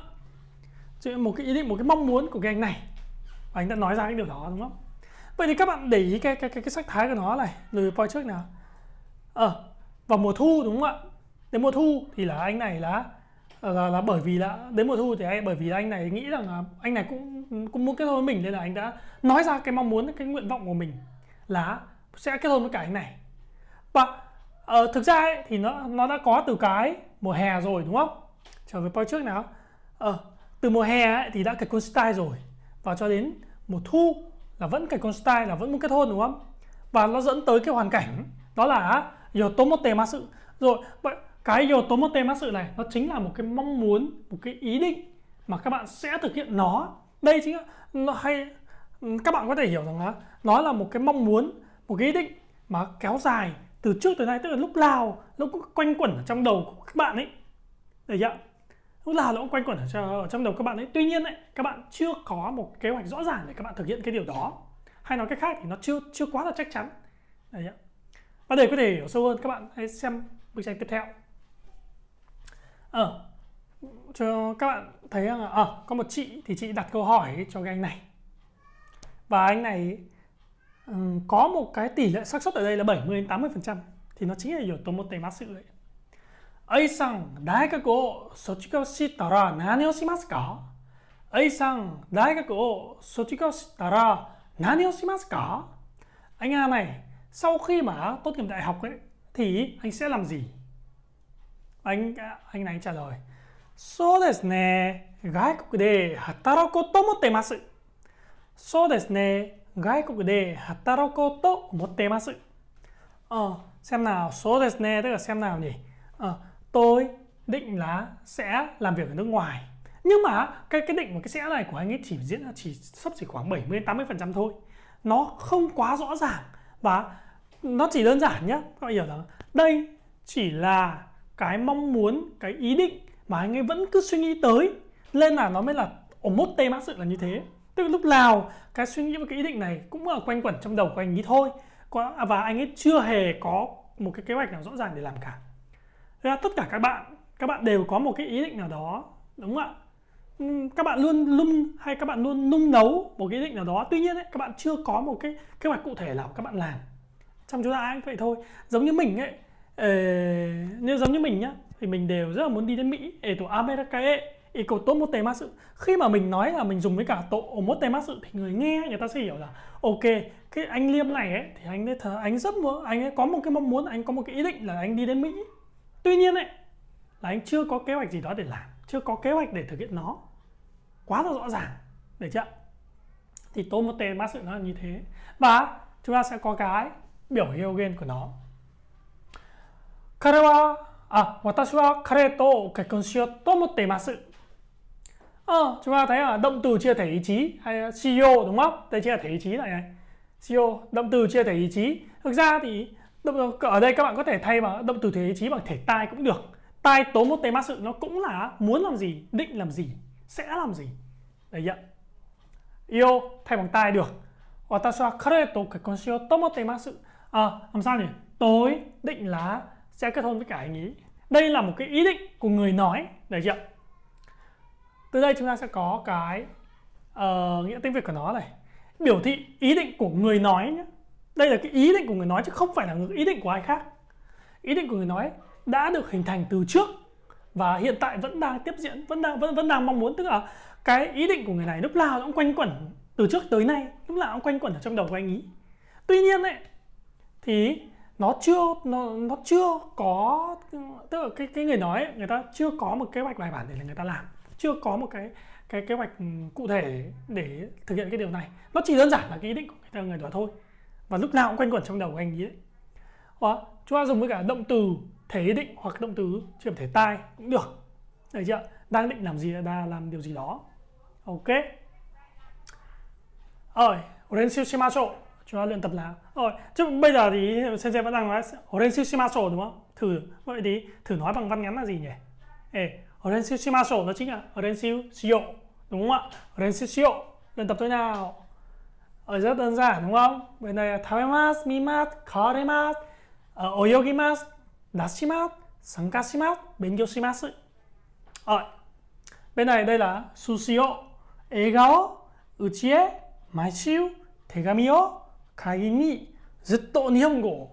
A: ạ một cái ý định một cái mong muốn của cái anh này và anh đã nói ra cái điều đó đúng không vậy thì các bạn để ý cái cái cái, cái sắc thái của nó này lùi voi trước nào ờ à, vào mùa thu đúng không ạ đến mùa thu thì là anh này là là là bởi vì là đến mùa thu thì anh bởi vì là anh này nghĩ rằng là anh này cũng cũng muốn kết hôn với mình nên là anh đã nói ra cái mong muốn cái nguyện vọng của mình là sẽ kết hôn với cả anh này và uh, thực ra ấy, thì nó nó đã có từ cái mùa hè rồi đúng không trở về point trước nào uh, từ mùa hè ấy, thì đã kết hôn style rồi và cho đến mùa thu là vẫn kết hôn style là vẫn muốn kết hôn đúng không và nó dẫn tới cái hoàn cảnh ừ. đó là à, một tề yotomote sự rồi vậy cái yotomote matsu này nó chính là một cái mong muốn một cái ý định mà các bạn sẽ thực hiện nó đây chính là nó hay các bạn có thể hiểu rằng là nó là một cái mong muốn một cái ý định mà kéo dài từ trước tới nay tức là lúc nào nó cũng quanh quẩn ở trong đầu của các bạn ấy được chưa lúc nào nó cũng quanh quẩn ở trong đầu các bạn ấy tuy nhiên ấy, các bạn chưa có một kế hoạch rõ ràng để các bạn thực hiện cái điều đó hay nói cách khác thì nó chưa chưa quá là chắc chắn đấy ạ và để có thể hiểu sâu hơn các bạn hãy xem bức tranh tiếp theo ờ cho các bạn thấy rằng là à, có một chị thì chị đặt câu hỏi cho cái anh này và anh này um, có một cái tỷ lệ xác suất ở đây là 70 đến 80 phần trăm thì nó chính là yếu tố một tay mát sự ấy. đấy A さん、大学を卒業したら何をしますか ?A さん、大学を卒業したら何をしますか Anh A này, sau khi mà tốt nghiệp đại học ấy, thì anh sẽ làm gì? anh anh này trả lời そうですね外国で働こうと思っていますそうですね外国で働こうと思っています ờ, xem nào số so ne tức là xem nào nhỉ ờ, tôi định là sẽ làm việc ở nước ngoài nhưng mà cái cái định và cái sẽ này của anh ấy chỉ diễn ra chỉ sắp chỉ khoảng 70 80 phần trăm thôi nó không quá rõ ràng và nó chỉ đơn giản nhé các bạn hiểu rằng đây chỉ là cái mong muốn cái ý định mà anh ấy vẫn cứ suy nghĩ tới lên là nó mới là ổn mốt tê mã sự là như thế tức là lúc nào cái suy nghĩ và cái ý định này cũng ở quanh quẩn trong đầu của anh ấy thôi à, và anh ấy chưa hề có một cái kế hoạch nào rõ ràng để làm cả Thế ra tất cả các bạn các bạn đều có một cái ý định nào đó đúng không ạ các bạn luôn lung hay các bạn luôn nung nấu một cái ý định nào đó tuy nhiên ấy, các bạn chưa có một cái kế hoạch cụ thể nào các bạn làm trong chúng ta ai cũng vậy thôi giống như mình ấy nếu giống như mình nhá thì mình đều rất là muốn đi đến Mỹ để tổ Americae ý cầu tốt một mát sự khi mà mình nói là mình dùng với cả tổ một mát sự thì người nghe người ta sẽ hiểu là ok cái anh liêm này ấy thì anh ấy thờ anh rất muốn anh ấy có một cái mong muốn anh có một cái ý định là anh đi đến mỹ tuy nhiên ấy là anh chưa có kế hoạch gì đó để làm chưa có kế hoạch để thực hiện nó quá là rõ ràng để chưa thì tô một mát sự nó là như thế và chúng ta sẽ có cái biểu hiện của nó 彼は、あ、私は彼と結婚しようと思っています。Ờ, chúng ta thấy là động từ chia thể ý chí hay là CEO đúng không? Đây chia thể ý chí này này. CEO, động từ chia thể ý chí. Thực ra thì động, ở đây các bạn có thể thay bằng động từ thể ý chí bằng thể tai cũng được. Tai tố một tay sự nó cũng là muốn làm gì, định làm gì, sẽ làm gì. Đấy ạ. Yêu thay bằng tai được. Watashi wa kare to kekkon shio tomotte masu. À, làm sao nhỉ? Tôi định là sẽ kết hôn với cả anh ý đây là một cái ý định của người nói được chưa từ đây chúng ta sẽ có cái uh, nghĩa tiếng việt của nó này biểu thị ý định của người nói nhé đây là cái ý định của người nói chứ không phải là ý định của ai khác ý định của người nói đã được hình thành từ trước và hiện tại vẫn đang tiếp diễn vẫn đang vẫn vẫn đang mong muốn tức là cái ý định của người này lúc nào cũng quanh quẩn từ trước tới nay lúc nào cũng quanh quẩn ở trong đầu của anh ý tuy nhiên ấy thì nó chưa nó, nó chưa có tức là cái cái người nói người ta chưa có một kế hoạch bài bản để người ta làm chưa có một cái cái kế hoạch cụ thể để thực hiện cái điều này nó chỉ đơn giản là cái ý định của người, người đó thôi và lúc nào cũng quanh quẩn trong đầu của anh ý đấy và ờ, chúng ta dùng với cả động từ thể ý định hoặc động từ chuyển thể tai cũng được được chưa đang định làm gì là làm điều gì đó ok ơi oren shimasu chúng ta luyện tập nào, rồi chứ bây giờ thì sensei vẫn đang nói Horensiu Shimasho đúng không thử vậy thì thử nói bằng văn ngắn là gì nhỉ ê Horensiu Shimasho nó chính là Horensiu Shio đúng không ạ Horensiu Shio luyện tập thôi nào ở ờ, rất đơn giản đúng không bên này là Tabemas, Mimas, Karemas, ờ, Oyogimas, Dashimas, Sankashimas, Bengyoshimasu rồi bên này đây là Sushio, Egao, Uchie, Maishiu, Tegami cái nghị rất tội ni hông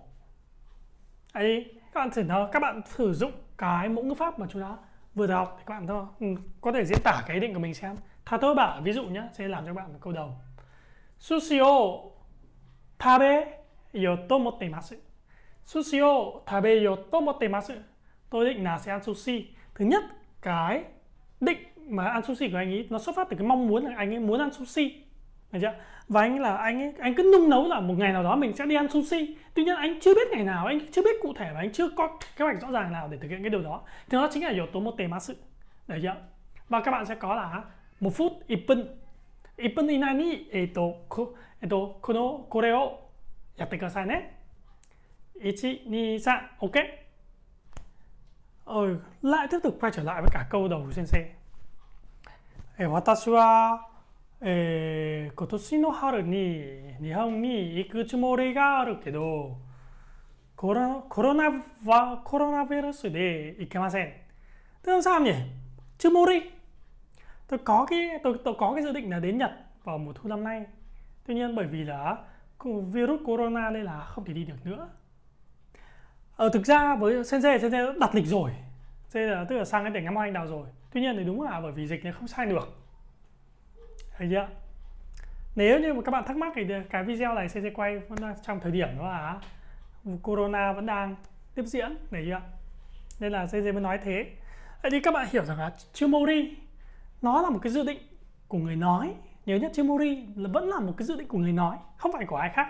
A: ấy các bạn thử đó các bạn sử dụng cái mẫu ngữ pháp mà chúng ta vừa đọc thì các bạn thôi ừ, có thể diễn tả cái ý định của mình xem thà tôi bảo ví dụ nhé sẽ làm cho các bạn một câu đầu sushi o tabe yoto motemasu sushi o tabe yoto motemasu tôi định là sẽ ăn sushi thứ nhất cái định mà ăn sushi của anh ấy nó xuất phát từ cái mong muốn là anh ấy muốn ăn sushi Đấy chưa? Và anh là anh ấy, anh cứ nung nấu là một ngày nào đó mình sẽ đi ăn sushi. Tuy nhiên anh chưa biết ngày nào, anh chưa biết cụ thể và anh chưa có kế hoạch rõ ràng nào để thực hiện cái điều đó. Thì nó chính là yếu tố một tề sự. Đấy chưa? Và các bạn sẽ có là một phút, ippun. Ippun inai ni eto ko eto kono kore o yatte kudasai ne. 1 2 3 ok. Rồi, lại tiếp tục quay trở lại với cả câu đầu của sensei. 私はえー、今年の春に日本に行くつもりがあるけどコロコロナはコロナウイルスで行けません。Thế làm Tôi có cái tôi tôi có cái dự định là đến Nhật vào mùa thu năm nay. Tuy nhiên bởi vì là virus corona nên là không thể đi được nữa. Ờ, thực ra với Sensei, Sensei đã đặt lịch rồi. Sensei là tức là sang cái tỉnh năm anh nào rồi. Tuy nhiên thì đúng là bởi vì dịch nên không sang được được chưa nếu như mà các bạn thắc mắc thì cái video này CC quay trong thời điểm đó là corona vẫn đang tiếp diễn để chưa nên là CC mới nói thế vậy thì các bạn hiểu rằng là Chimori nó là một cái dự định của người nói nhớ nhất Chimori là vẫn là một cái dự định của người nói không phải của ai khác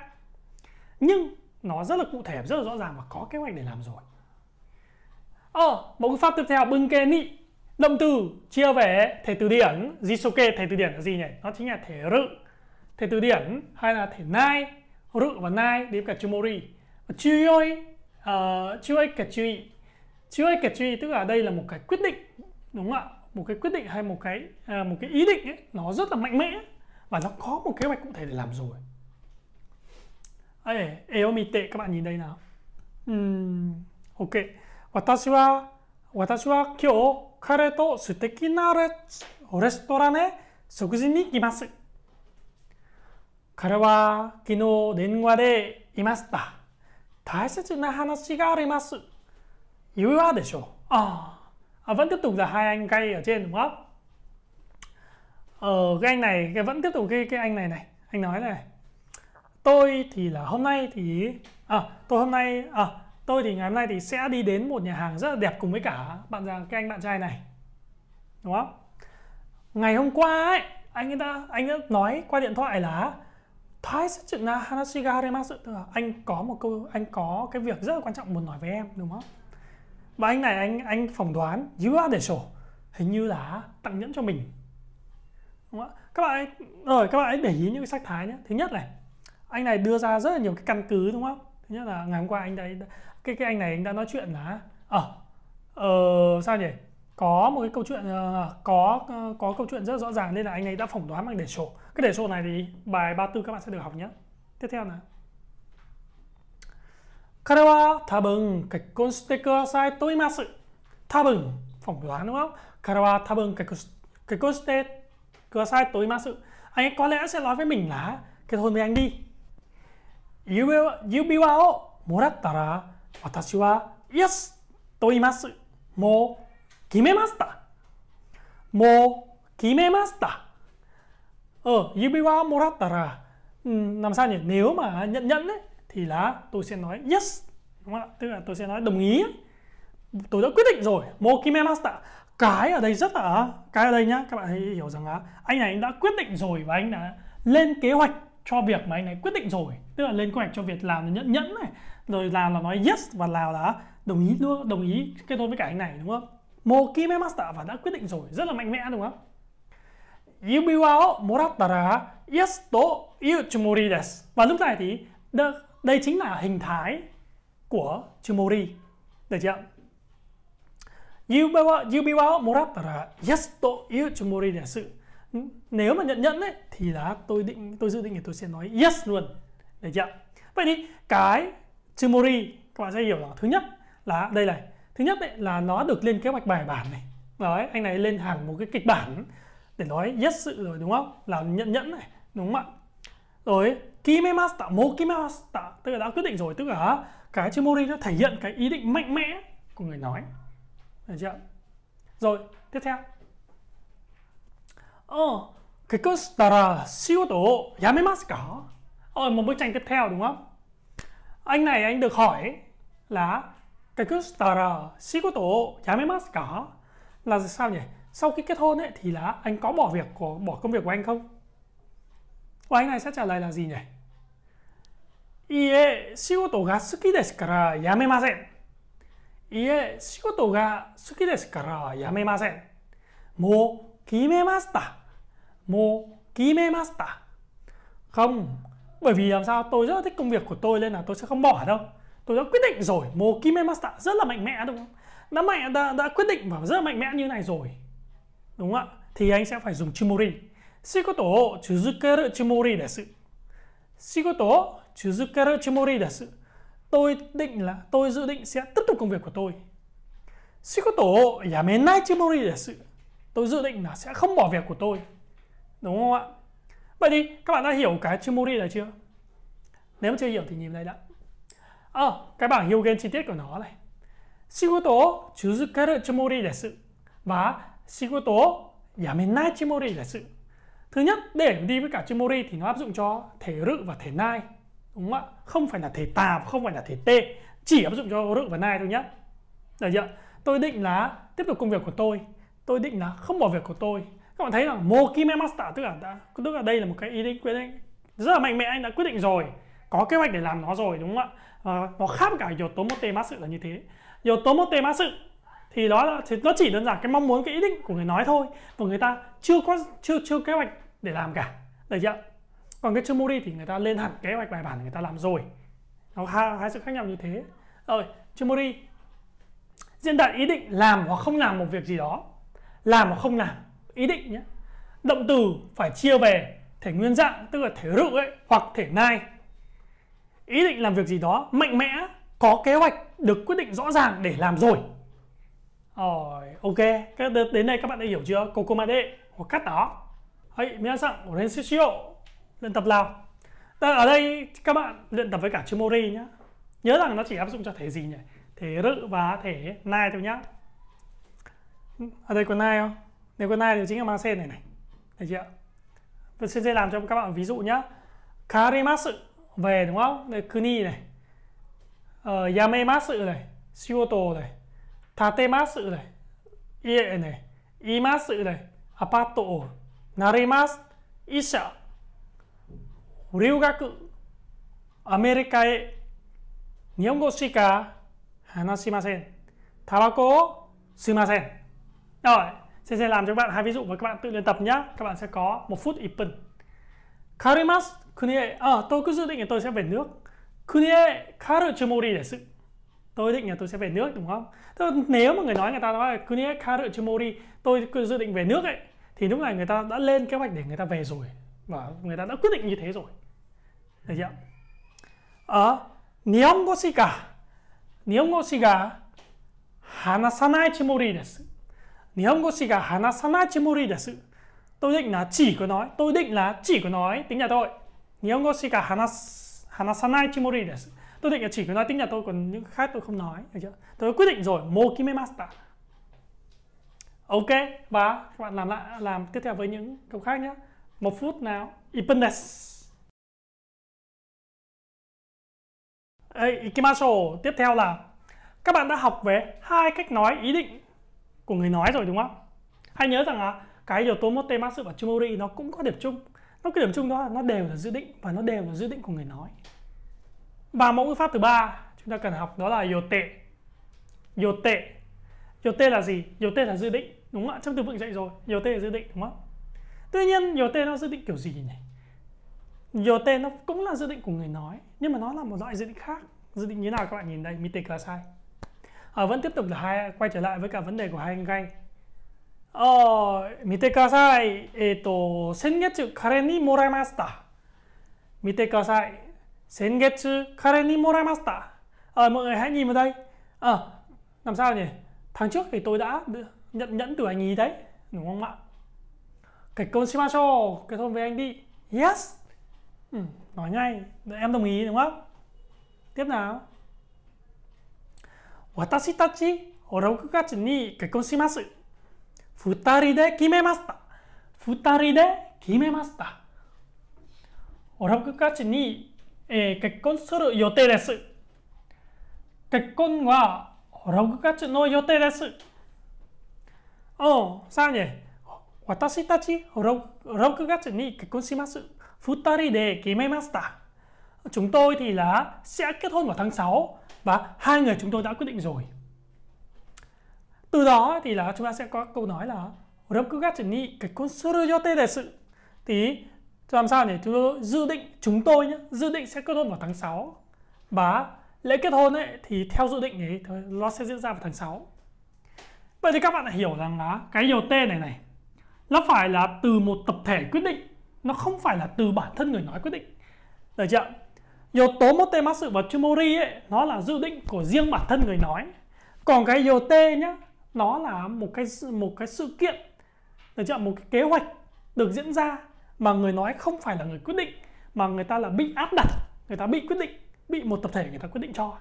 A: nhưng nó rất là cụ thể rất là rõ ràng và có kế hoạch để làm rồi ờ một cái pháp tiếp theo bưng kê nị Động từ chia về thể từ điển, jisoke thể từ điển là gì nhỉ? Nó chính là thể rự, thể từ điển hay là thể nai, rự và nai đến cả chumori. Và chuyoi, uh, chuyoi cả chui. Chuyoi cả chui tức là đây là một cái quyết định, đúng không ạ? Một cái quyết định hay một cái uh, một cái ý định ấy, nó rất là mạnh mẽ và nó có một kế hoạch cụ thể để làm rồi. Ê, eomite các bạn nhìn đây nào. Uhm, ok. Watashi wa watashi wa kyo 彼と素敵なレストランへ食事に行きます。彼は昨日電話で言いました。大切な話があります。言わでしょう。ああ、vẫn tiếp tục là hai anh cây ở trên đúng không? Ờ, cái anh này, cái vẫn tiếp tục cái cái anh này này. Anh nói này. Tôi thì là hôm nay thì à, tôi hôm nay à tôi thì ngày hôm nay thì sẽ đi đến một nhà hàng rất là đẹp cùng với cả bạn già cái anh bạn trai này đúng không ngày hôm qua ấy anh ấy đã anh ấy nói qua điện thoại là Thái sự chuyện là Hanashiga Haremasu tức anh có một câu anh có cái việc rất là quan trọng muốn nói với em đúng không và anh này anh anh phỏng đoán Yua để sổ hình như là tặng nhẫn cho mình đúng không các bạn ấy, rồi các bạn ấy để ý những cái sách thái nhé thứ nhất này anh này đưa ra rất là nhiều cái căn cứ đúng không thứ nhất là ngày hôm qua anh đã cái cái anh này anh đã nói chuyện là ờ à, uh, sao nhỉ có một cái câu chuyện uh, có uh, có câu chuyện rất rõ ràng nên là anh ấy đã phỏng đoán bằng đề sổ cái đề sổ này thì bài 34 các bạn sẽ được học nhé tiếp theo là 彼は多分結婚してくださいと言います。多分、phỏng đoán đúng không? 彼は多分結婚してくださいと言います。Anh ấy có lẽ sẽ nói với mình là kết hôn với anh đi. 指輪をもらったら私は Yubi wa Murata là làm sao nhỉ? Nếu mà nhận nhẫn ấy, thì là tôi sẽ nói yes. Đúng không ạ? Tức là tôi sẽ nói đồng ý. Tôi đã quyết định rồi. Mo Kimemasta. Cái ở đây rất là... Cái ở đây nhá. Các bạn hãy hiểu rằng là anh này đã quyết định rồi và anh đã lên kế hoạch cho việc mà anh này quyết định rồi tức là lên kế hoạch cho việc làm nhận nhẫn này rồi Lào là nói yes và Lào là đồng ý luôn đồng ý kết hôn với cả anh này đúng không một kim master và đã quyết định rồi rất là mạnh mẽ đúng không Yubiwa o morattara yes to yuchimori desu và lúc này thì đây chính là hình thái của chumori được chưa Yubiwa Yubiwa o morattara yes to yuchimori desu nếu mà nhận nhận đấy thì là tôi định tôi dự định thì tôi sẽ nói yes luôn được chưa vậy thì cái Chimori, các bạn sẽ hiểu là thứ nhất là đây này thứ nhất ấy, là nó được lên kế hoạch bài bản này đấy anh này lên hẳn một cái kịch bản để nói yes sự rồi đúng không là nhận nhẫn này đúng không ạ rồi kimemasta mo kimemasta tức là đã quyết định rồi tức là cái Chimori nó thể hiện cái ý định mạnh mẽ của người nói được chưa rồi tiếp theo ờ cái siêu tổ yamemasu ka ờ một bức tranh tiếp theo đúng không anh này anh được hỏi là cái cứ si của tổ yamemasu cả là sao nhỉ sau khi kết hôn ấy thì là anh có bỏ việc của bỏ công việc của anh không và anh này sẽ trả lời là gì nhỉ Ie, shigoto ga suki desu kara yamemasen. Ie, shigoto ga suki desu kara yamemasen. Mo kimemashita. Mo kimemashita. Không, bởi vì làm sao tôi rất là thích công việc của tôi nên là tôi sẽ không bỏ đâu tôi đã quyết định rồi mồ kim master rất là mạnh mẽ đúng không đã mạnh đã, đã quyết định và rất là mạnh mẽ như này rồi đúng không ạ thì anh sẽ phải dùng chimori shigoto o chuzukeru chimori desu shigoto o chuzukeru chimori desu tôi định là tôi dự định sẽ tiếp tục công việc của tôi shigoto o yamenai chimori desu tôi dự định là sẽ không bỏ việc của tôi đúng không ạ Vậy thì các bạn đã hiểu cái Chimori này chưa? Nếu chưa hiểu thì nhìn đây đã. Ờ, à, cái bảng Hyogen chi tiết của nó này. Shigoto chuzukaru Chimori desu và Shigoto yamenai Chimori desu. Thứ nhất, để đi với cả Chimori thì nó áp dụng cho thể rự và thể nai. Đúng không ạ? Không phải là thể tà, không phải là thể tê. Chỉ áp dụng cho rự và nai thôi nhé. Được chưa? Tôi định là tiếp tục công việc của tôi. Tôi định là không bỏ việc của tôi các bạn thấy là mokime master tức là đã tức là đây là một cái ý định quyết định rất là mạnh mẽ anh đã quyết định rồi có kế hoạch để làm nó rồi đúng không ạ à, nó khác cả yếu tố mote sự là như thế yếu tố mote sự thì đó là thì nó chỉ đơn giản cái mong muốn cái ý định của người nói thôi và người ta chưa có chưa chưa kế hoạch để làm cả được chưa còn cái chumori thì người ta lên hẳn kế hoạch bài bản người ta làm rồi nó hai sự khác nhau như thế rồi chumori diễn đạt ý định làm hoặc không làm một việc gì đó làm hoặc không làm ý định nhé động từ phải chia về thể nguyên dạng tức là thể rự ấy hoặc thể nai ý định làm việc gì đó mạnh mẽ có kế hoạch được quyết định rõ ràng để làm rồi rồi ok các đến đây các bạn đã hiểu chưa ma đệ, hoặc cắt đó hãy minasan orensishio luyện tập nào ở đây các bạn luyện tập với cả chimori nhé nhớ rằng nó chỉ áp dụng cho thể gì nhỉ thể rự và thể nai thôi nhá ừ, ở đây có nai không nếu con này thì chính là mang sen này này thấy chưa tôi sẽ làm cho các bạn ví dụ nhá karimasu về đúng không đây kuni này ờ, yamemasu này shioto này tatemasu này ie này imasu này apato narimasu isha ryugaku amerika e nihongo shika hanashimasen tabako sumasen rồi Sen sẽ làm cho các bạn hai ví dụ và các bạn tự luyện tập nhé. Các bạn sẽ có một phút ippun. Karimas kunie. À, tôi cứ dự định là tôi sẽ về nước. Kunie karu chumori sự. Tôi định là tôi sẽ về nước đúng không? Tức nếu mà người nói người ta nói là kunie karu chumori, tôi cứ dự định về nước ấy thì lúc này người ta đã lên kế hoạch để người ta về rồi và người ta đã quyết định như thế rồi. Được chưa? Ở ờ, Nihongo shika Nihongo shika hanasanai chimori desu. Nihongo shiga hanasana chimori desu. Tôi định là chỉ có nói, tôi định là chỉ có nói tiếng nhà tôi. Nihongo shiga hanas hanasanai chimori desu. Tôi định là chỉ có nói tiếng nhà tôi còn những khác tôi không nói, được chưa? Tôi quyết định rồi, mokime Ok, và các bạn làm lại làm tiếp theo với những câu khác nhé. Một phút nào. Ippen desu. Ê, ikimashou. Tiếp theo là các bạn đã học về hai cách nói ý định của người nói rồi đúng không hãy nhớ rằng là cái yếu tố motematsu và chumori nó cũng có điểm chung nó cái điểm chung đó là nó đều là dự định và nó đều là dự định của người nói và mẫu ngữ pháp thứ ba chúng ta cần học đó là yote yote yote là gì yote là dự định đúng không ạ trong từ vựng dạy rồi yote là dự định đúng không tuy nhiên yote nó dự định kiểu gì nhỉ yote nó cũng là dự định của người nói nhưng mà nó là một loại dự định khác dự định như nào các bạn nhìn đây mite sai à, vẫn tiếp tục là hai, quay trở lại với cả vấn đề của hai anh ờ, gay あ見てください。えっ、ー、と、先月彼にもらいました。見てください。先月彼にもらいました。À, ờ, mọi người hãy nhìn vào đây. À, làm sao nhỉ? Tháng trước thì tôi đã nhận nhẫn từ anh ý đấy. Đúng không ạ? Kết con shimasho. Kết hôn với anh đi. Yes. Ừ, nói ngay. Em đồng ý đúng không? Tiếp nào. 私たち6月に結婚します。二人で決めました。二人で決めました。6月に、えー、結婚する予定です。結婚は6月の予定です。おさらに、私たち 6, 6月に結婚します。二人で決めました。Chúng tôi t h và hai người chúng tôi đã quyết định rồi từ đó thì là chúng ta sẽ có câu nói là Rokugatini cái con suruyote sự" thì làm sao để chúng tôi dự định chúng tôi nhé dự định sẽ kết hôn vào tháng 6 và lễ kết hôn ấy thì theo dự định ấy nó sẽ diễn ra vào tháng 6 vậy thì các bạn đã hiểu rằng là cái điều t này này nó phải là từ một tập thể quyết định nó không phải là từ bản thân người nói quyết định được chưa yếu tố motemasu và chumori ấy nó là dự định của riêng bản thân người nói còn cái yếu tê nhá nó là một cái một cái sự kiện được chưa một cái kế hoạch được diễn ra mà người nói không phải là người quyết định mà người ta là bị áp đặt người ta bị quyết định bị một tập thể người ta quyết định cho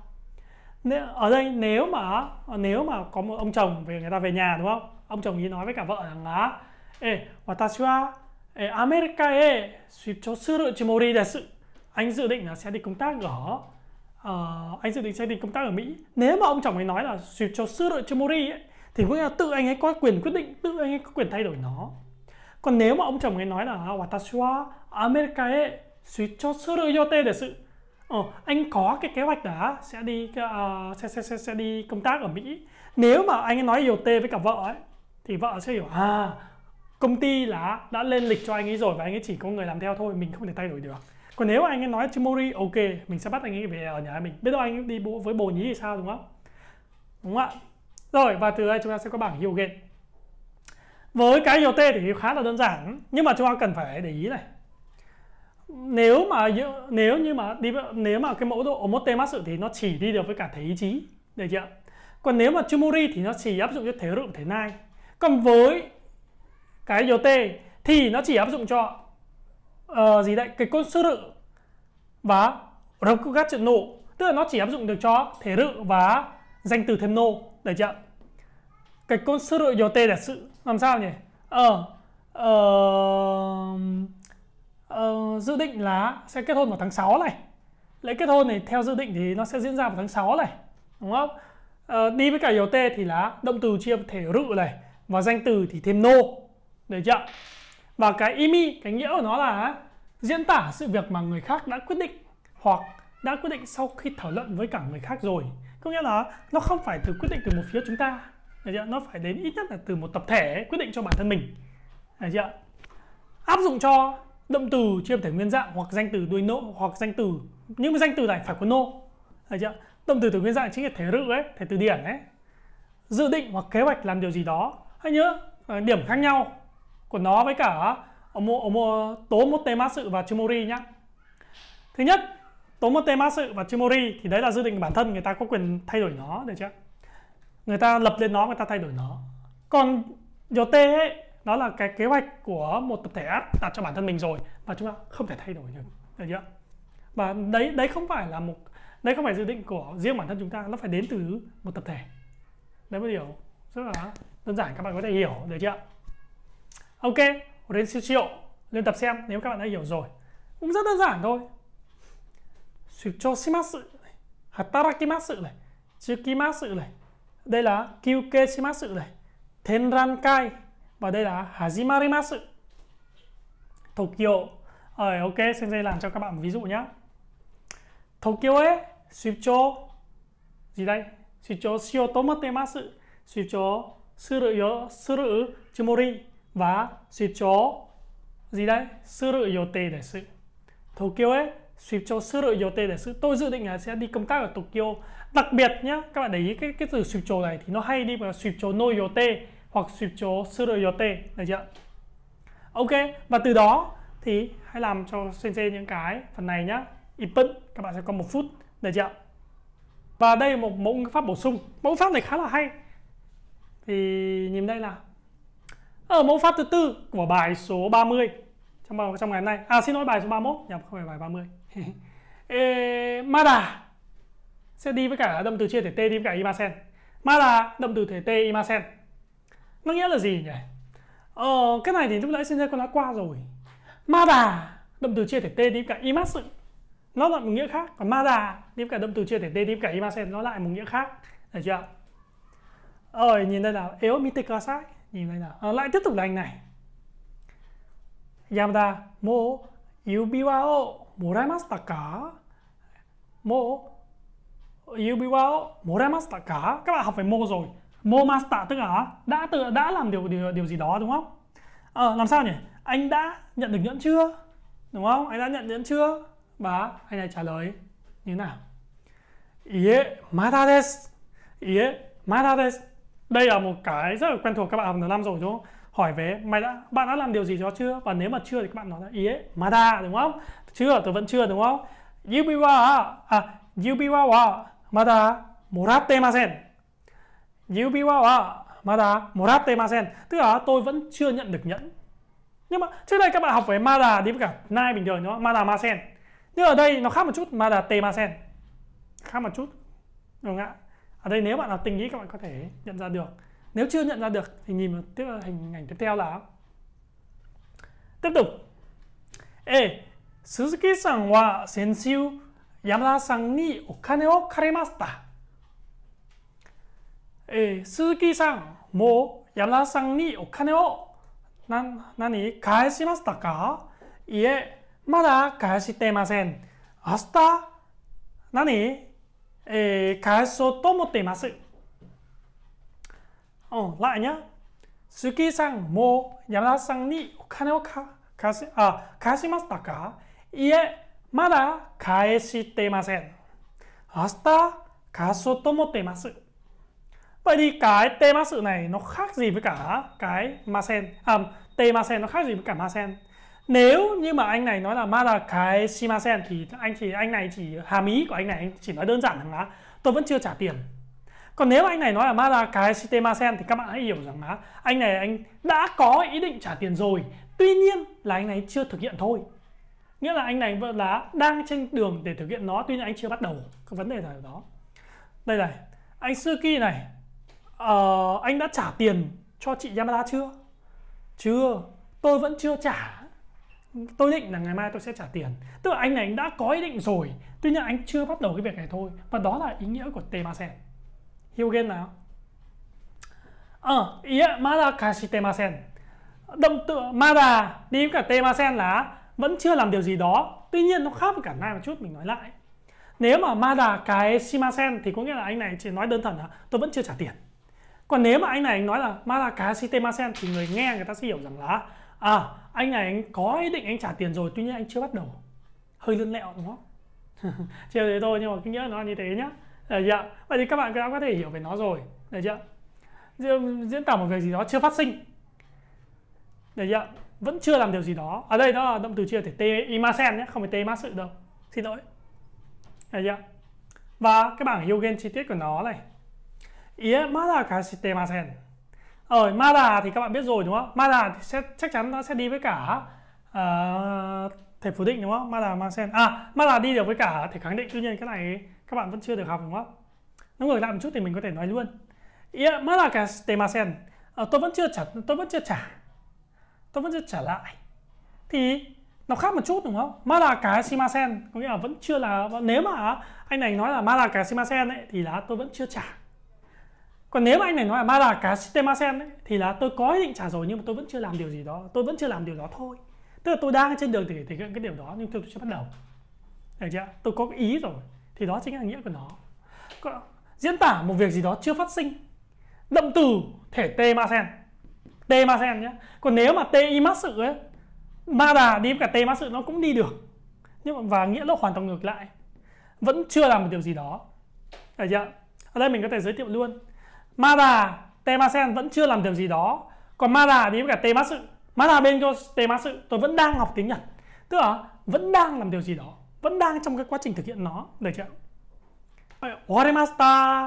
A: ở đây nếu mà nếu mà có một ông chồng về người ta về nhà đúng không ông chồng ấy nói với cả vợ rằng là ê watashi wa America e suicho suru chimori desu anh dự định là sẽ đi công tác ở uh, anh dự định sẽ đi công tác ở Mỹ nếu mà ông chồng ấy nói là duyệt cho sư đội cho Mori ấy, thì có là tự anh ấy có quyền quyết định tự anh ấy có quyền thay đổi nó còn nếu mà ông chồng ấy nói là à, watashi wa America e suicho suru yote để sự ờ, anh có cái kế hoạch đã sẽ đi uh, sẽ, sẽ, sẽ, sẽ đi công tác ở Mỹ nếu mà anh ấy nói yote với cả vợ ấy thì vợ sẽ hiểu à công ty là đã lên lịch cho anh ấy rồi và anh ấy chỉ có người làm theo thôi mình không thể thay đổi được còn nếu anh ấy nói Tomori ok mình sẽ bắt anh ấy về ở nhà mình biết đâu anh ấy đi bộ với bồ nhí thì sao đúng không đúng không ạ rồi và từ đây chúng ta sẽ có bảng hiệu game với cái hiệu thì khá là đơn giản nhưng mà chúng ta cần phải để ý này nếu mà nếu như mà đi nếu mà cái mẫu độ omotematsu thì nó chỉ đi được với cả thể ý chí được chưa còn nếu mà chumuri thì nó chỉ áp dụng cho thể rự thể nai còn với cái yote thì nó chỉ áp dụng cho uh, gì đấy cái côn sư rự và rokugat trận nộ tức là nó chỉ áp dụng được cho thể rự và danh từ thêm nô được chưa cái côn sư rự yote là sự làm sao nhỉ ờ uh, uh, dự định là sẽ kết hôn vào tháng 6 này lễ kết hôn này theo dự định thì nó sẽ diễn ra vào tháng 6 này đúng không ờ, đi với cả yếu tê thì là động từ chia thể rự này và danh từ thì thêm nô được chưa và cái imi cái nghĩa của nó là diễn tả sự việc mà người khác đã quyết định hoặc đã quyết định sau khi thảo luận với cả người khác rồi có nghĩa là nó không phải từ quyết định từ một phía chúng ta nó phải đến ít nhất là từ một tập thể quyết định cho bản thân mình chưa? áp dụng cho động từ chưa thể nguyên dạng hoặc danh từ đuôi nộ hoặc danh từ nhưng mà danh từ này phải có nô chưa? động từ từ nguyên dạng chính là thể rự ấy thể từ điển ấy dự định hoặc kế hoạch làm điều gì đó hãy nhớ ờ, điểm khác nhau của nó với cả tố Omo, Omo, sự và Chimori nhá. Thứ nhất, tố một sự và Chimori thì đấy là dự định bản thân người ta có quyền thay đổi nó được chưa? Người ta lập lên nó, người ta thay đổi nó. Còn Yote ấy, nó là cái kế hoạch của một tập thể áp đặt cho bản thân mình rồi và chúng ta không thể thay đổi được, được chưa? Và đấy đấy không phải là một đấy không phải dự định của riêng bản thân chúng ta, nó phải đến từ một tập thể. Đấy một hiểu rất là đơn giản các bạn có thể hiểu được chưa? ok đến siêu triệu luyện tập xem nếu các bạn đã hiểu rồi cũng rất đơn giản thôi suchoshimasu hatarakimasu này tsukimasu này đây là shimasu này tenrankai và đây là hajimarimasu Tokyo ờ, ok xin sensei làm cho các bạn một ví dụ nhé Tokyo ấy suicho gì đây suicho tomatemasu suicho suru yo suru chimori và switcho gì đây suru yote đại sự Tokyo ấy switcho suru yote đại sự tôi dự định là sẽ đi công tác ở Tokyo đặc biệt nhá các bạn để ý cái cái từ switcho này thì nó hay đi vào switcho no yote hoặc sư switcho suru yote được chưa ok và từ đó thì hãy làm cho sensei những cái phần này nhá ipun các bạn sẽ có một phút được chưa và đây một mẫu pháp bổ sung mẫu pháp này khá là hay thì nhìn đây là ở ờ, mẫu pháp thứ tư của bài số 30 trong bài, trong ngày hôm nay. À xin lỗi bài số 31, nhầm không phải bài 30. e, mada sẽ đi với cả động từ chia thể t đi với cả imasen. Mada động từ thể t imasen. Nó nghĩa là gì nhỉ? Ờ, cái này thì lúc nãy xin ra con đã qua rồi. Mada động từ chia thể t đi với cả imasen. Nó là một nghĩa khác, còn mada đi với cả động từ chia thể t đi với cả imasen nó lại một nghĩa khác. Được chưa? Ờ, nhìn đây nào, eo mite kasai nhìn đây nào à, lại tiếp tục là anh này Yamada mo yubi wa o moraimashita ka? Mo yubi wa o moraimashita ka? Các bạn học phải mo rồi. Mo master tức là đã tự đã làm điều điều điều gì đó đúng không? Ờ à, làm sao nhỉ? Anh đã nhận được nhẫn chưa? Đúng không? Anh đã nhận nhẫn chưa? Và anh này trả lời như thế nào? Ie mata desu. Ie mata desu đây là một cái rất là quen thuộc các bạn học N5 rồi đúng không? Hỏi về mày đã bạn đã làm điều gì đó chưa? Và nếu mà chưa thì các bạn nói là ý ấy, mada đúng không? Chưa, tôi vẫn chưa đúng không? Yubiwa à Yubiwa wa mada morattemasen. Yubiwa wa mada morattemasen. Tức là tôi vẫn chưa nhận được nhẫn. Nhưng mà trước đây các bạn học về mada đi với cả nai bình thường đúng nó mada masen. Nhưng ở đây nó khác một chút te masen Khác một chút. Đúng không ạ? ở đây nếu bạn nào tình ý các bạn có thể nhận ra được nếu chưa nhận ra được thì nhìn vào tiếp ờ, hình ảnh tiếp theo là tiếp tục e Suzuki san wa sensiu Yamada san ni okane o karimasta e Suzuki san mo Yamada san ni okane o nan nani kaeshimasta ka ie えー、返そうと思っています。うん、来年、スキさんも山田さんにお金を返しあ返しましたかいえ、まだ返してません。明日、返そうと思っています。やっぱり返ってますね。の、はじぶか、返ません。あ、ていません。のはじぶか、ません。nếu như mà anh này nói là mara cái shimasen thì anh chỉ anh này chỉ hàm ý của anh này anh chỉ nói đơn giản rằng là tôi vẫn chưa trả tiền còn nếu anh này nói là mara cái shitemasen thì các bạn hãy hiểu rằng là anh này anh đã có ý định trả tiền rồi tuy nhiên là anh này chưa thực hiện thôi nghĩa là anh này vẫn là đang trên đường để thực hiện nó tuy nhiên anh chưa bắt đầu cái vấn đề là đó đây này anh Suki này uh, anh đã trả tiền cho chị Yamada chưa chưa tôi vẫn chưa trả tôi định là ngày mai tôi sẽ trả tiền tức là anh này anh đã có ý định rồi tuy nhiên anh chưa bắt đầu cái việc này thôi và đó là ý nghĩa của temasen hiểu game nào ờ ý mada kashi temasen động từ mada đi với cả temasen là vẫn chưa làm điều gì đó tuy nhiên nó khác với cả nai một chút mình nói lại nếu mà mada cái shimasen thì có nghĩa là anh này chỉ nói đơn thuần là tôi vẫn chưa trả tiền còn nếu mà anh này anh nói là mada cái shitemasen thì người nghe người ta sẽ hiểu rằng là à anh này anh có ý định anh trả tiền rồi tuy nhiên anh chưa bắt đầu hơi lươn lẹo đúng không chưa thế thôi nhưng mà cái nghĩa nó như thế nhá được chưa vậy thì các bạn đã có thể hiểu về nó rồi được chưa diễn tả một việc gì đó chưa phát sinh được chưa vẫn chưa làm điều gì đó ở đây đó là động từ chưa thể tê imasen nhé không phải tê mát sự đâu xin lỗi được chưa và cái bảng hyogen chi tiết của nó này ý mát là cái tê masen ở ờ, Mazda thì các bạn biết rồi đúng không? Mazda thì sẽ chắc chắn nó sẽ đi với cả uh, ờ, thể phủ định đúng không? Mazda mang sen. À, Mazda đi được với cả thể khẳng định. Tuy nhiên cái này các bạn vẫn chưa được học đúng không? Nó ngược lại một chút thì mình có thể nói luôn. Yeah, Mazda cả temasen. À, ờ, tôi vẫn chưa trả, tôi vẫn chưa trả. Tôi vẫn chưa trả lại. Thì nó khác một chút đúng không? Mazda cả shimasen có nghĩa là vẫn chưa là nếu mà anh này nói là Mazda cả shimasen ấy thì là tôi vẫn chưa trả còn nếu mà anh này nói là marakashitemasen ấy, thì là tôi có ý định trả rồi nhưng mà tôi vẫn chưa làm điều gì đó tôi vẫn chưa làm điều đó thôi tức là tôi đang trên đường để thực hiện cái điều đó nhưng tôi, chưa bắt đầu được chưa tôi có ý rồi thì đó chính là nghĩa của nó còn, diễn tả một việc gì đó chưa phát sinh động từ thể te masen te masen nhé còn nếu mà te imasu ấy ma đi với cả te masu nó cũng đi được nhưng mà và nghĩa nó hoàn toàn ngược lại vẫn chưa làm một điều gì đó được chưa ở đây mình có thể giới thiệu luôn Mada, Temasen vẫn chưa làm điều gì đó Còn Mada đi với cả Temasu. Mada bên cho Temasu. tôi vẫn đang học tiếng Nhật Tức là vẫn đang làm điều gì đó Vẫn đang trong cái quá trình thực hiện nó Được chưa? Oharemasta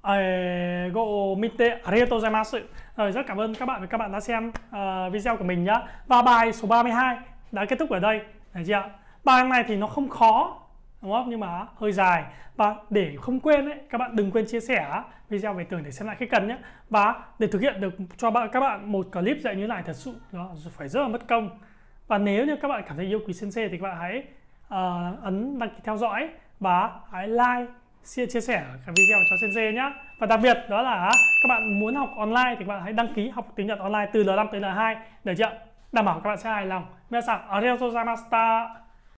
A: ờ, ờ, Go mite arigatou gozaimasu Rồi rất cảm ơn các bạn và các bạn đã xem uh, video của mình nhá Và bài số 32 đã kết thúc ở đây Được chưa? Bài này thì nó không khó đúng không? Nhưng mà hơi dài và để không quên ấy, các bạn đừng quên chia sẻ video về tường để xem lại khi cần nhé. Và để thực hiện được cho bạn các bạn một clip dạy như này thật sự đó phải rất là mất công. Và nếu như các bạn cảm thấy yêu quý Sensei thì các bạn hãy uh, ấn đăng ký theo dõi và hãy like chia, chia sẻ cái video cho Sensei nhé. Và đặc biệt đó là các bạn muốn học online thì các bạn hãy đăng ký học tiếng Nhật online từ L5 tới L2 để chưa? Đảm bảo các bạn sẽ hài lòng ở Star.